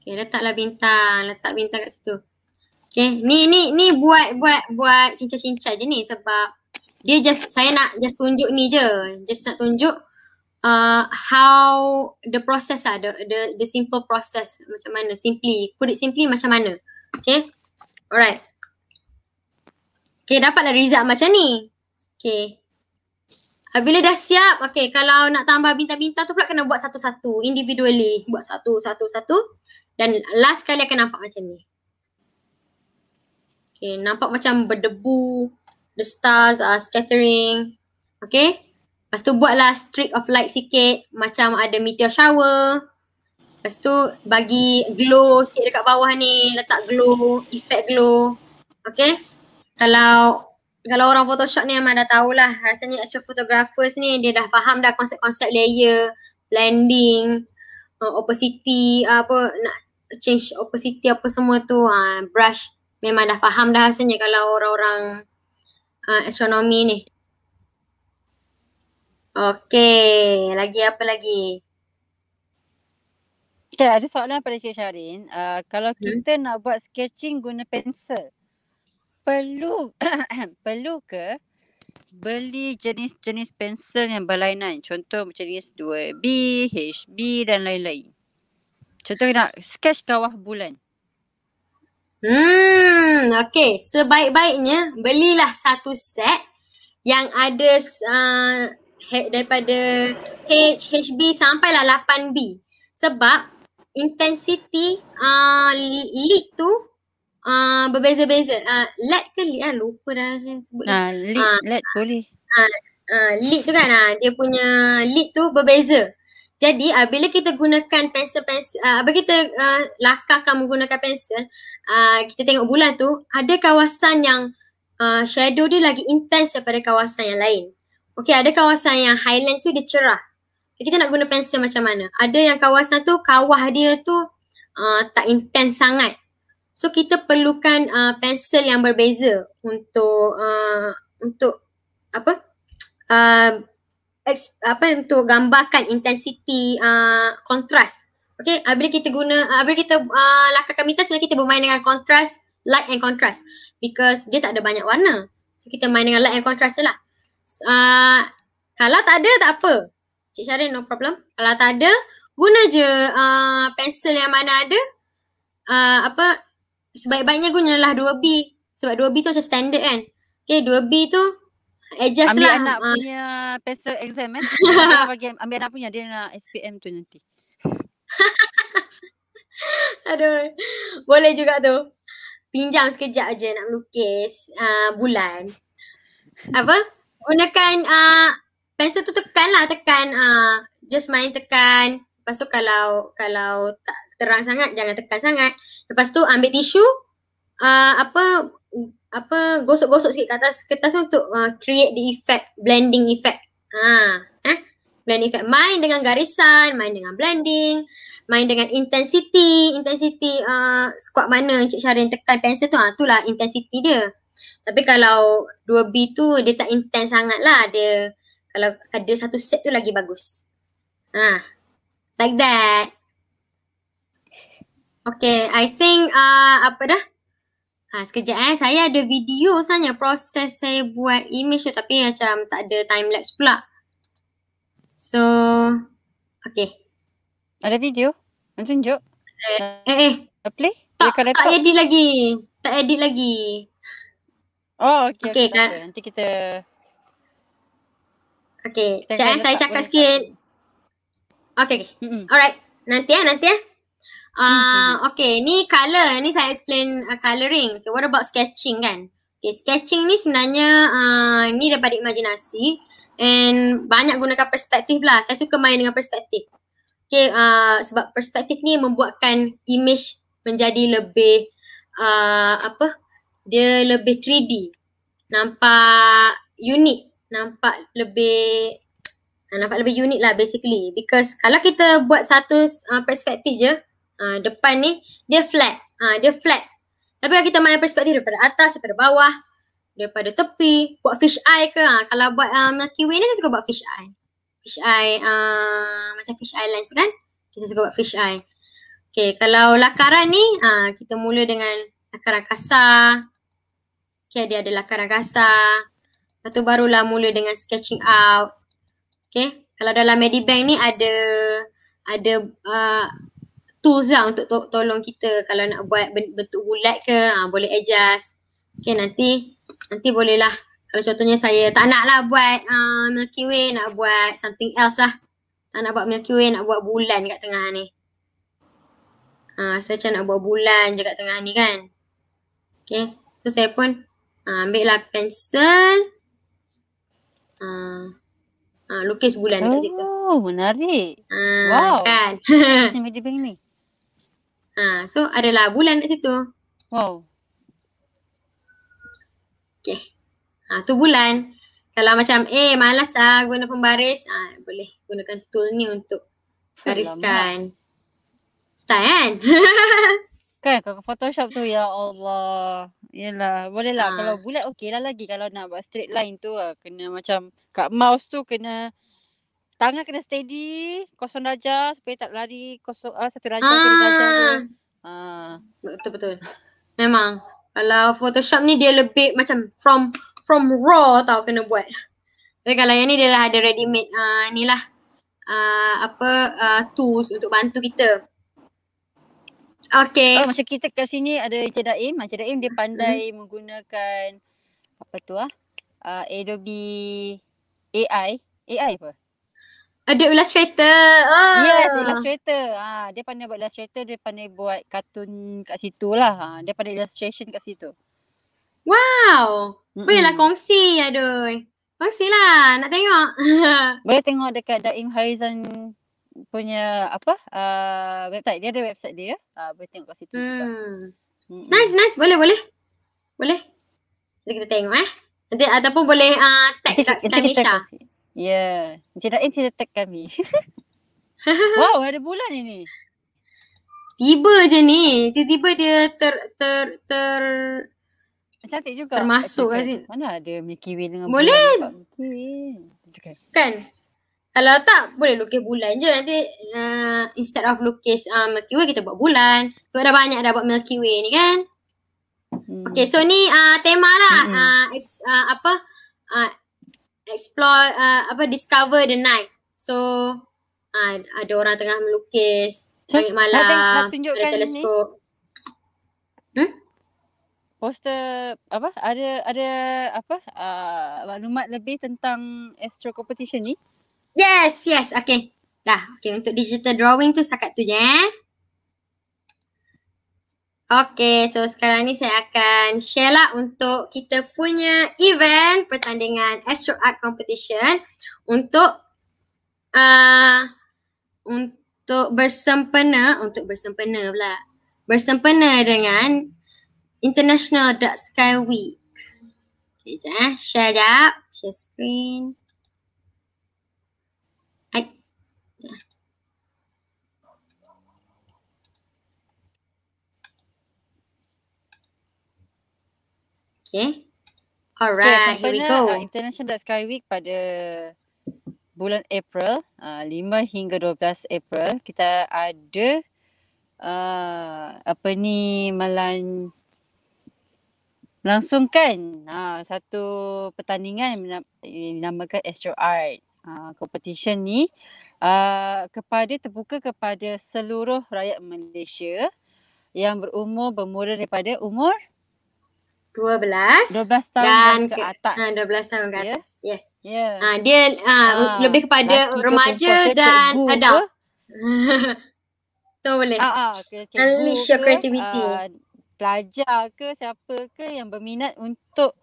Okay, letaklah bintang. Letak bintang kat situ. Okay. Ni ni ni buat buat buat cincah-cincah je ni sebab dia just saya nak just tunjuk ni je. Just nak tunjuk uh, how the process lah. The, the, the simple process macam mana. Simply. Put it simply macam mana. Okay. Alright. Okay dapatlah result macam ni. Okay. Ah, bila dah siap, okay kalau nak tambah bintang-bintang tu pula kena buat satu-satu individually. Buat satu-satu-satu dan last kali akan nampak macam ni. Okay, nampak macam berdebu, the stars are scattering. Okay, lepas tu buatlah streak of light sikit macam ada meteor shower. Lepas tu bagi glow sikit dekat bawah ni, letak glow, effect glow. Okay, kalau kalau orang photoshop ni memang dah tahulah rasanya actual photographers ni dia dah faham dah konsep-konsep layer, blending, uh, opacity, uh, apa nak change opacity apa semua tu, uh, brush, memang dah faham dah rasanya kalau orang-orang uh, astronomi ni. Okay, lagi apa lagi? Okay, ada soalan pada Cik Syarin. Uh, kalau hmm. kita nak buat sketching guna pensel, perlu perlu ke beli jenis-jenis pensel yang berlainan? Contoh macam jenis 2B, HB dan lain-lain. Contoh nak sketch kawah bulan. Hmm, okey. Sebaik-baiknya belilah satu set yang ada uh, daripada H, HB lah 8B. Sebab intensiti uh, lead tu uh, berbeza-beza. Uh, lead ke lead? Ah, lupa dah saya sebut. Nah, lead, uh, lead boleh. Uh, uh, lead tu kan uh, dia punya lead tu berbeza. Jadi uh, bila kita gunakan pensel-pensel, uh, ah, apa kita uh, ah, lakarkan menggunakan pensel, uh, kita tengok bulan tu ada kawasan yang uh, shadow dia lagi intense daripada kawasan yang lain. Okey, ada kawasan yang highlands tu dia cerah. Okay, kita nak guna pensel macam mana? Ada yang kawasan tu kawah dia tu uh, tak intense sangat. So kita perlukan uh, pensel yang berbeza untuk uh, untuk apa? Uh, apa untuk gambarkan intensity uh, contrast. Okay, uh, kita guna, uh, bila kita uh, lakarkan meter sebenarnya kita bermain dengan contrast, light and contrast. Because dia tak ada banyak warna. So kita main dengan light and contrast je lah. Uh, kalau tak ada tak apa. Cik Syarin no problem. Kalau tak ada, guna je uh, pensel yang mana ada. Uh, apa Sebaik-baiknya gunalah 2B. Sebab 2B tu macam standard kan. Okay, 2B tu adjust eh, ambil lah. Ah. Eh. Ambil anak uh. punya pencil exam eh. bagi, ambil anak punya dia nak SPM tu nanti. Aduh. Boleh juga tu. Pinjam sekejap aja nak melukis uh, ah, bulan. Apa? Gunakan uh, ah, pencil tu tekan lah. Tekan. Uh, just main tekan. Lepas tu kalau kalau tak terang sangat jangan tekan sangat. Lepas tu ambil tisu. Uh, apa apa gosok-gosok sikit kat atas kertas tu untuk uh, create the effect blending effect. Ha, eh? Blending effect main dengan garisan, main dengan blending, main dengan intensity, intensity a uh, sekuat mana Encik Syarin tekan pensel tu ah ha, itulah intensity dia. Tapi kalau 2B tu dia tak intense sangat lah dia kalau ada satu set tu lagi bagus. Ha. Like that. Okay, I think uh, apa dah? Ha, sekejap eh. Saya ada video sahaja proses saya buat image tu tapi macam tak ada time lapse pula. So, okay. Ada video? Nak tunjuk? Eh, eh. eh. Play? Tak, Dekat tak edit lagi. Tak edit lagi. Oh, okay. Okay, kan. Nanti kita... Okay, sekejap eh. Saya cakap sikit. Okay, okay. Mm-hmm. Alright. Nanti eh, nanti eh. Uh, okay, ni colour. Ni saya explain uh, coloring. Okay, what about sketching kan? Okay, sketching ni sebenarnya uh, ni daripada imajinasi and banyak gunakan perspektif lah. Saya suka main dengan perspektif. Okay, uh, sebab perspektif ni membuatkan image menjadi lebih uh, apa? Dia lebih 3D. Nampak unik. Nampak lebih nampak lebih unik lah basically. Because kalau kita buat satu uh, perspektif je, uh, depan ni dia flat. Uh, dia flat. Tapi kalau kita main perspektif daripada atas, daripada bawah, daripada tepi, buat fish eye ke. Uh, kalau buat uh, Milky Way ni saya suka buat fish eye. Fish eye uh, macam fish eye lens kan? Kita suka buat fish eye. Okay, kalau lakaran ni uh, kita mula dengan lakaran kasar. Okay, dia ada lakaran kasar. Lepas tu barulah mula dengan sketching out. Okay, kalau dalam Medibank ni ada ada uh, tools lah untuk to- tolong kita kalau nak buat bentuk bulat ke ha, boleh adjust. Okay nanti nanti bolehlah kalau contohnya saya tak nak lah buat uh, Milky Way nak buat something else lah. Tak nak buat Milky Way nak buat bulan kat tengah ni. Ha, saya macam nak buat bulan je kat tengah ni kan. Okay so saya pun ha, ambil lah pencil. Ha, ha, lukis bulan oh, kat situ. Oh menarik. Ha, wow. Kan. Macam media ni. Ha, so adalah bulan kat situ. Wow. Okay. Ha, tu bulan. Kalau macam eh malas ah guna pembaris, ah ha, boleh gunakan tool ni untuk bariskan. Style kan? kan kalau Photoshop tu ya Allah. Yalah, boleh lah. Ha. Kalau bulat okey lah lagi kalau nak buat straight line tu ah, Kena macam kat mouse tu kena tangan kena steady, kosong darjah supaya tak lari kosong uh, satu darjah ah. darjah. Ah. Betul betul. Memang kalau Photoshop ni dia lebih macam from from raw tau kena buat. Tapi kalau yang ni dia dah ada ready made uh, ah, ni lah uh, ah, apa uh, tools untuk bantu kita. Okay. Oh, macam kita kat sini ada Encik Daim. Encik Daim dia pandai mm. menggunakan apa tu lah? Uh, Adobe AI. AI apa? Ada illustrator. Oh. Yes, illustrator. Ha, dia pandai buat illustrator, dia pandai buat kartun kat situ lah. Ha, dia pandai illustration kat situ. Wow. Mm-mm. Bolehlah kongsi, aduh. Kongsi lah, nak tengok. Boleh tengok dekat Daim Harizan punya apa uh, website dia ada website dia uh, boleh tengok kat situ hmm. juga. Hmm. Nice nice boleh boleh. Boleh. Jadi kita tengok eh. Nanti ataupun boleh uh, tag nanti, kat Stan Ya. Yeah. Encik Rain, saya kami. wow, ada bulan ini. Tiba je ni. Tiba-tiba dia ter ter ter cantik juga. Termasuk kat sini. Mana ada Milky Way dengan boleh. bulan. Boleh. Kan? Kalau tak boleh lukis bulan je. Nanti uh, instead of lukis uh, Milky Way kita buat bulan. Sebab dah banyak dah buat Milky Way ni kan. Hmm. Okay so ni uh, tema lah. Hmm. Uh, uh, apa? Uh, explore uh, apa discover the night. So uh, ada orang tengah melukis langit malam. Nak ada teleskop. Hmm? Poster apa? Ada ada apa? Uh, maklumat lebih tentang astro competition ni? Yes, yes. Okay. Dah. Okay, untuk digital drawing tu setakat tu je. Eh? Okay, so sekarang ni saya akan share lah untuk kita punya event pertandingan Astro Art Competition untuk uh, untuk bersempena, untuk bersempena pula. Bersempena dengan International Dark Sky Week. Okay, jap eh. Share jap. Share screen. Okay. Alright, okay, here we go. Uh, International Black Sky Week pada bulan April, uh, 5 hingga 12 April, kita ada uh, apa ni melan langsungkan uh, satu pertandingan yang dinamakan Astro Art. Uh, competition ni uh, kepada terbuka kepada seluruh rakyat Malaysia yang berumur bermula daripada umur Ah, dua belas tahun ke atas. Dua ya. belas tahun ke atas. Yes. yes. Ya. Yeah. Uh, dia uh, ha, lebih kepada remaja dan ke? adult. so boleh. Ah, okay. Unleash your creativity. Uh, pelajar ke siapa ke yang berminat untuk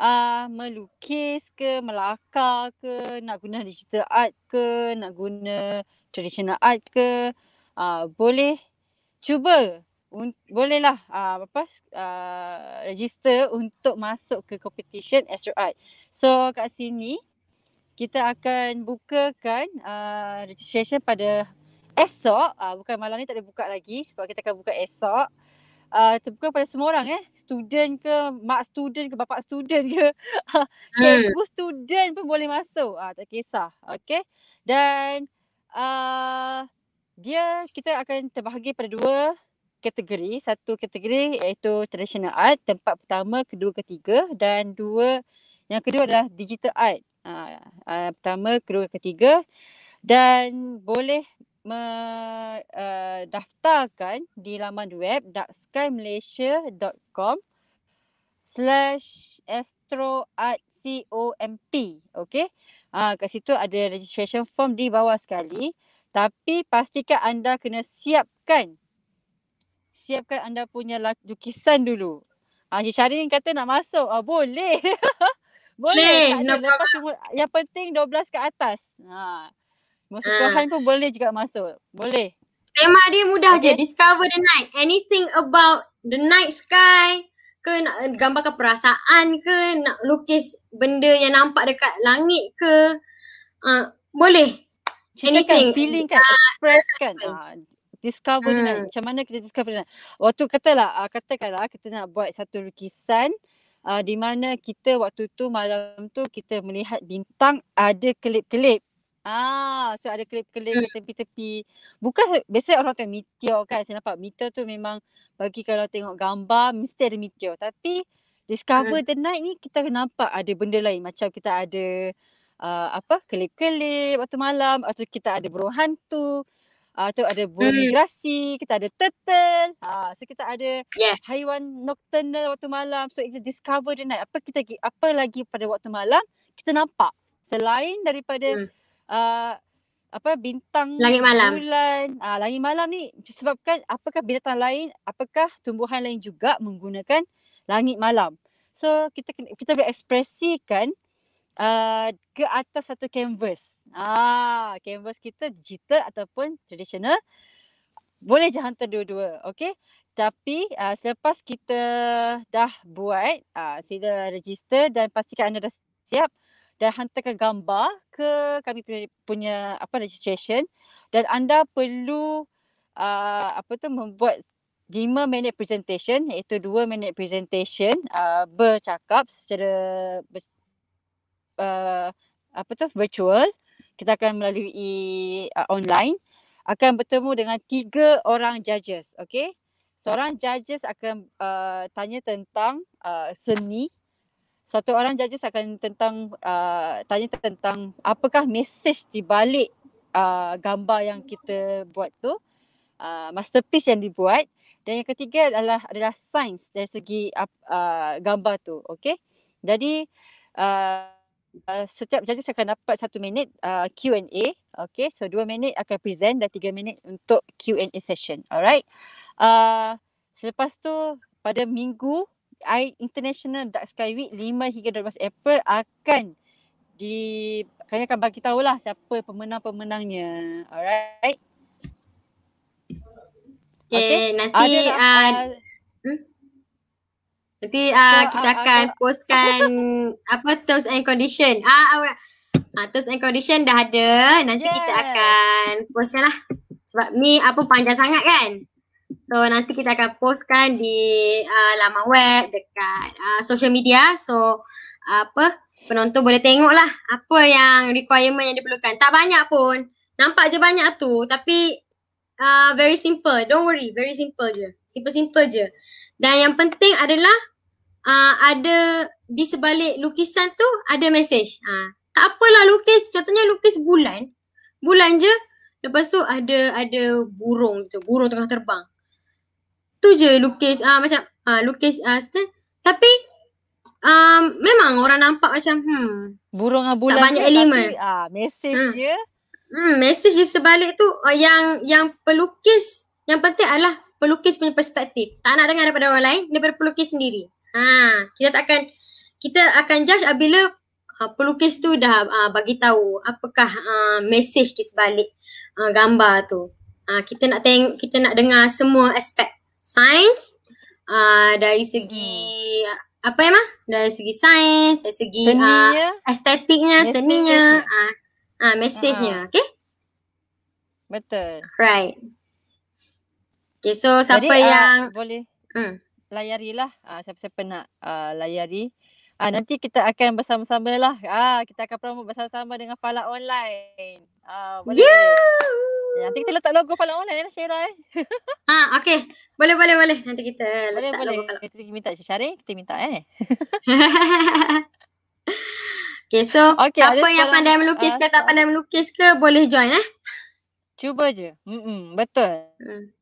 uh, melukis ke melakar ke nak guna digital art ke nak guna traditional art ke uh, boleh cuba bolehlah uh, apa uh, register untuk masuk ke competition Astro Art. So kat sini kita akan bukakan uh, registration pada esok. Uh, bukan malam ni tak ada buka lagi sebab kita akan buka esok. Uh, terbuka pada semua orang eh. Student ke, mak student ke, bapak student ke. Ibu hmm. student pun boleh masuk. Uh, tak kisah. Okay. Dan uh, dia kita akan terbahagi pada dua kategori. Satu kategori iaitu traditional art, tempat pertama, kedua, ketiga dan dua yang kedua adalah digital art. Uh, uh, pertama, kedua, ketiga dan boleh mendaftarkan eh, uh, di laman web darkskymalaysia.com slash astroartcomp. Okay. Ha, kat situ ada registration form di bawah sekali. Tapi pastikan anda kena siapkan siapkan anda punya lukisan dulu. Ah Cik Syarin kata nak masuk. Ah boleh. boleh. boleh. Lepas semua, yang penting 12 ke atas. Ha. Maksud ah. Tuhan hmm. pun boleh juga masuk. Boleh. Tema dia mudah okay. je. Discover the night. Anything about the night sky ke nak gambarkan perasaan ke nak lukis benda yang nampak dekat langit ke. Uh, boleh. Anything. Kan, feeling kan. Express kan. Uh, discover hmm. dengan macam mana kita discover dengan waktu katalah uh, katakanlah kita nak buat satu lukisan uh, di mana kita waktu tu malam tu kita melihat bintang ada kelip-kelip Ah, so ada kelip-kelip hmm. tepi-tepi. Bukan biasa orang tengok meteor kan. Saya nampak meteor tu memang bagi kalau tengok gambar mesti ada meteor. Tapi discover hmm. the night ni kita nampak ada benda lain. Macam kita ada uh, apa kelip-kelip waktu malam. Atau kita ada burung hantu. Ah uh, tu ada burung hmm. migrasi, hmm. kita ada turtle. uh, so kita ada yes. haiwan nocturnal waktu malam. So kita discover the night. Apa kita apa lagi pada waktu malam kita nampak selain daripada hmm. uh, apa bintang langit malam bulan ah langit malam ni sebabkan apakah binatang lain apakah tumbuhan lain juga menggunakan langit malam so kita kita boleh ekspresikan uh, ke atas satu canvas Ah, canvas kita digital ataupun tradisional. Boleh je hantar dua-dua. Okay. Tapi uh, selepas kita dah buat, uh, sila register dan pastikan anda dah siap dan hantarkan gambar ke kami punya, apa registration dan anda perlu uh, apa tu membuat 5 minit presentation iaitu 2 minit presentation uh, bercakap secara ber, uh, apa tu virtual kita akan melalui uh, online akan bertemu dengan tiga orang judges okey seorang judges akan uh, tanya tentang uh, seni satu orang judges akan tentang uh, tanya tentang apakah mesej di balik uh, gambar yang kita buat tu uh, masterpiece yang dibuat dan yang ketiga adalah adalah sains dari segi uh, uh, gambar tu okey jadi uh, uh, setiap judges akan dapat satu minit uh, Q&A. Okay, so dua minit akan present dan tiga minit untuk Q&A session. Alright. Uh, selepas tu pada minggu I International Dark Sky Week 5 hingga 12 April akan di kami akan bagi tahulah siapa pemenang-pemenangnya. Alright. Okay, okay. nanti ada lah, uh, apa, uh, hmm? Nanti uh, so, kita uh, akan uh, postkan apa terms and condition. Ah, uh, uh, terms and condition dah ada. Nanti yeah. kita akan postkan lah. Sebab ni apa panjang sangat kan. So nanti kita akan postkan di uh, laman web dekat uh, social media. So uh, apa penonton boleh tengok lah apa yang requirement yang diperlukan. Tak banyak pun. Nampak je banyak tu tapi uh, very simple. Don't worry. Very simple je. Simple-simple je. Dan yang penting adalah uh, ada di sebalik lukisan tu ada mesej. Uh, tak apalah lukis, contohnya lukis bulan. Bulan je, lepas tu ada ada burung gitu, burung tengah terbang. Tu je lukis, uh, macam uh, lukis uh, stand. Tapi um, memang orang nampak macam hmm, burung dengan bulan tak banyak elemen. Tapi, uh, mesej hmm. dia. Hmm, mesej di sebalik tu uh, yang yang pelukis yang penting adalah pelukis punya perspektif. Tak nak dengar daripada orang lain, daripada pelukis sendiri. Ha, kita tak akan kita akan judge apabila uh, pelukis tu dah uh, bagi tahu apakah uh, ha, message di sebalik uh, gambar tu. Uh, kita nak teng- kita nak dengar semua aspek sains uh, dari segi hmm. apa mah Dari segi sains, dari segi uh, estetiknya, seninya, ah uh, uh, message-nya, uh. okey? Betul. Right. Okay, so siapa Jadi, ah, yang uh, boleh? Hmm layarilah uh, ah, siapa-siapa nak uh, layari. uh, nanti kita akan bersama-sama lah. Ah uh, kita akan promo bersama-sama dengan Fala Online. uh, Yeah! Ya, nanti kita letak logo Fala Online lah Syairah eh. Ha okey. Boleh boleh boleh. Nanti kita boleh, letak boleh. logo Fala. Kita minta Syari, kita minta eh. okay so okay, siapa yang pandai melukis uh, ke tak pandai melukis ke boleh join eh. Cuba je. Hmm betul. Hmm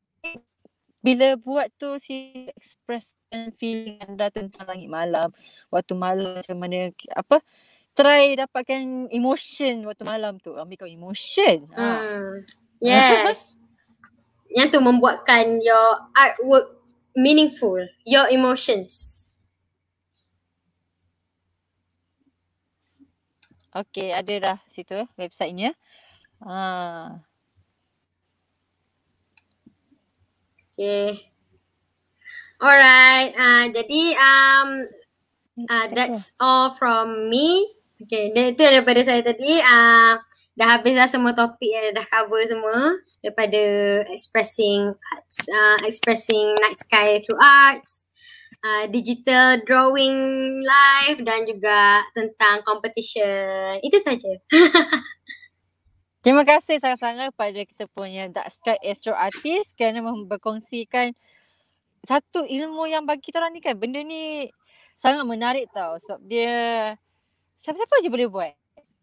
bila buat tu si express feeling anda tentang langit malam waktu malam macam mana apa try dapatkan emotion waktu malam tu ambil kau emotion ha. hmm. ha. yes yang tu membuatkan your artwork meaningful your emotions Okay, ada dah situ websitenya. Ah. Okay. Alright. Uh, jadi um, uh, that's all from me. Okay, dan itu daripada saya tadi. Uh, dah habis dah semua topik yang dah cover semua daripada expressing arts, uh, expressing night sky through arts, uh, digital drawing life dan juga tentang competition. Itu saja. Terima kasih sangat-sangat pada kita punya Dark Sky Astro Artist kerana berkongsikan satu ilmu yang bagi kita orang ni kan benda ni sangat menarik tau sebab dia siapa-siapa je boleh buat.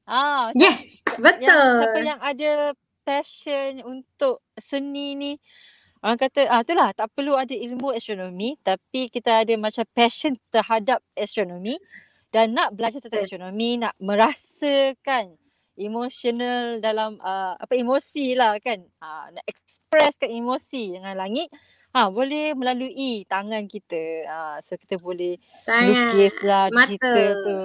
Ah, yes, betul. Yang, siapa yang ada passion untuk seni ni orang kata ah itulah tak perlu ada ilmu astronomi tapi kita ada macam passion terhadap astronomi dan nak belajar tentang astronomi, nak merasakan emotional dalam uh, apa emosi lah kan uh, nak ke emosi dengan langit ha boleh melalui tangan kita ha, so kita boleh lukis lah digital tu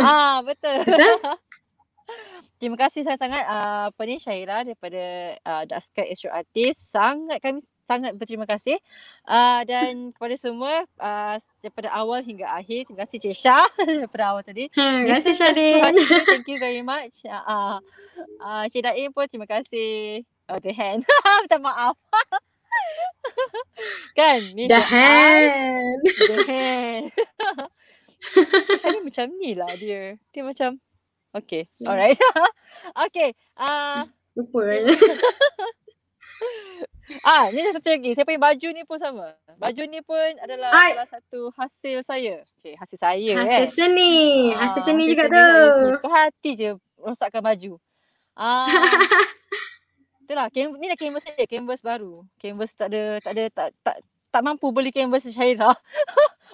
ha betul, betul? terima kasih sangat-sangat uh, apa ni Syaira daripada uh, Daskar Astro Artist sangat kami sangat berterima kasih uh, dan kepada semua uh, daripada awal hingga akhir terima kasih Cik Syah daripada awal tadi hmm, terima kasih Syahdin thank you very much uh, uh, Cik Daim pun terima kasih oh, the hand minta maaf kan ni the, hand the hand Syahdin macam ni lah dia dia macam okay alright okay uh, Ah, ni satu lagi. Saya punya baju ni pun sama. Baju ni pun adalah Ay. salah satu hasil saya. Okay, hasil saya hasil kan. Seni. Ah, hasil seni. Ah, juga tu. Suka hati je rosakkan baju. Ah. itulah, ni dah canvas saya. Canvas baru. Canvas tak ada, tak ada, tak, tak, tak mampu beli canvas Syahira.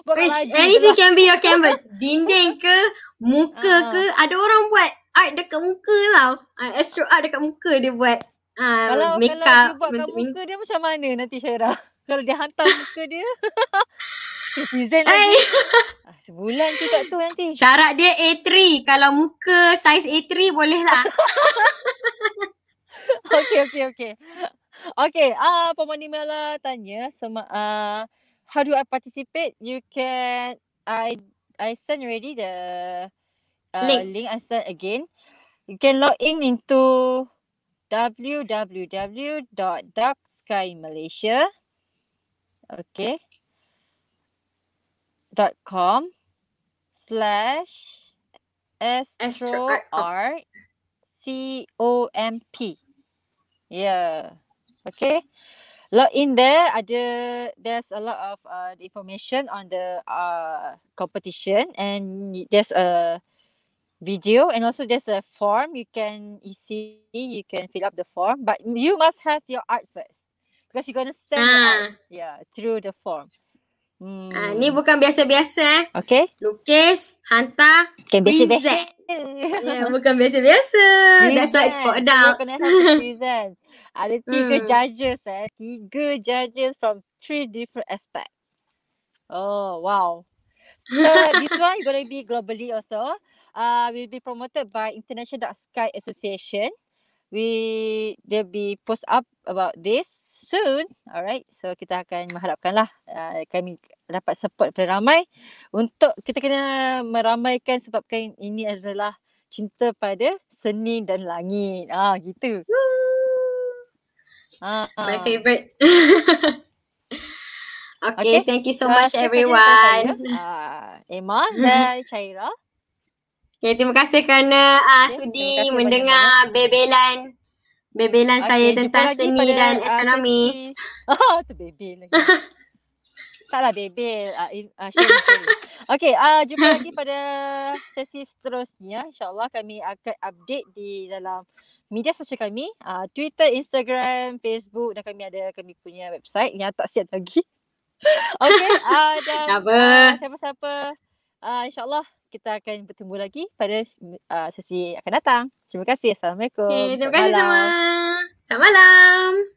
Wish, anything can be your canvas. Dinding ke, muka ah. ke, ada orang buat art dekat muka tau. Ah, astro art dekat muka dia buat. Ah, kalau, kalau dia buatkan bentuk muka dia macam mana nanti Syairah kalau dia hantar muka dia present lagi ah, sebulan tu kat tu nanti syarat dia A3 kalau muka saiz A3 boleh lah okay okay okay okey ah uh, pemandi mala tanya sama ah uh, how do i participate you can i i send already the uh, link. link i send again you can log in into www.darksky.malaysia. Okay. dot com slash astro art c o m p. Yeah. Okay. Log in there. Ada there's a lot of uh, information on the uh, competition and there's a uh, video and also there's a form you can you see you can fill up the form but you must have your art first because you're going to stand ah. yeah through the form ah, hmm. ah, ni bukan biasa-biasa eh okay lukis hantar okay, biasa -biasa. yeah, bukan biasa-biasa that's why it's for adults ada tiga hmm. judges eh tiga judges from three different aspects oh wow so this one going to be globally also uh, will be promoted by International Dark Sky Association. We there'll be post up about this soon. Alright, so kita akan mengharapkanlah uh, kami dapat support daripada ramai untuk kita kena meramaikan sebab sebabkan ini adalah cinta pada seni dan langit. Ah, gitu. Ah. My favorite. okay, okay, thank you so, so uh, much everyone. Uh, Emma dan Chaira. Okay, terima kasih kerana uh, sudi okay, kasih mendengar bebelan bebelan okay, saya tentang seni dan ekonomi. Ah, oh, tu bebel lagi. Taklah bebel. Uh, ah, in, uh, okay, uh, jumpa lagi pada sesi seterusnya. InsyaAllah kami akan update di dalam media sosial kami. Uh, Twitter, Instagram, Facebook dan kami ada kami punya website yang tak siap lagi. okay, uh, dan uh, siapa-siapa uh, insyaAllah kita akan bertemu lagi pada uh, sesi akan datang. Terima kasih. Assalamualaikum. Okay, terima kasih semua. Selamat malam. Sama.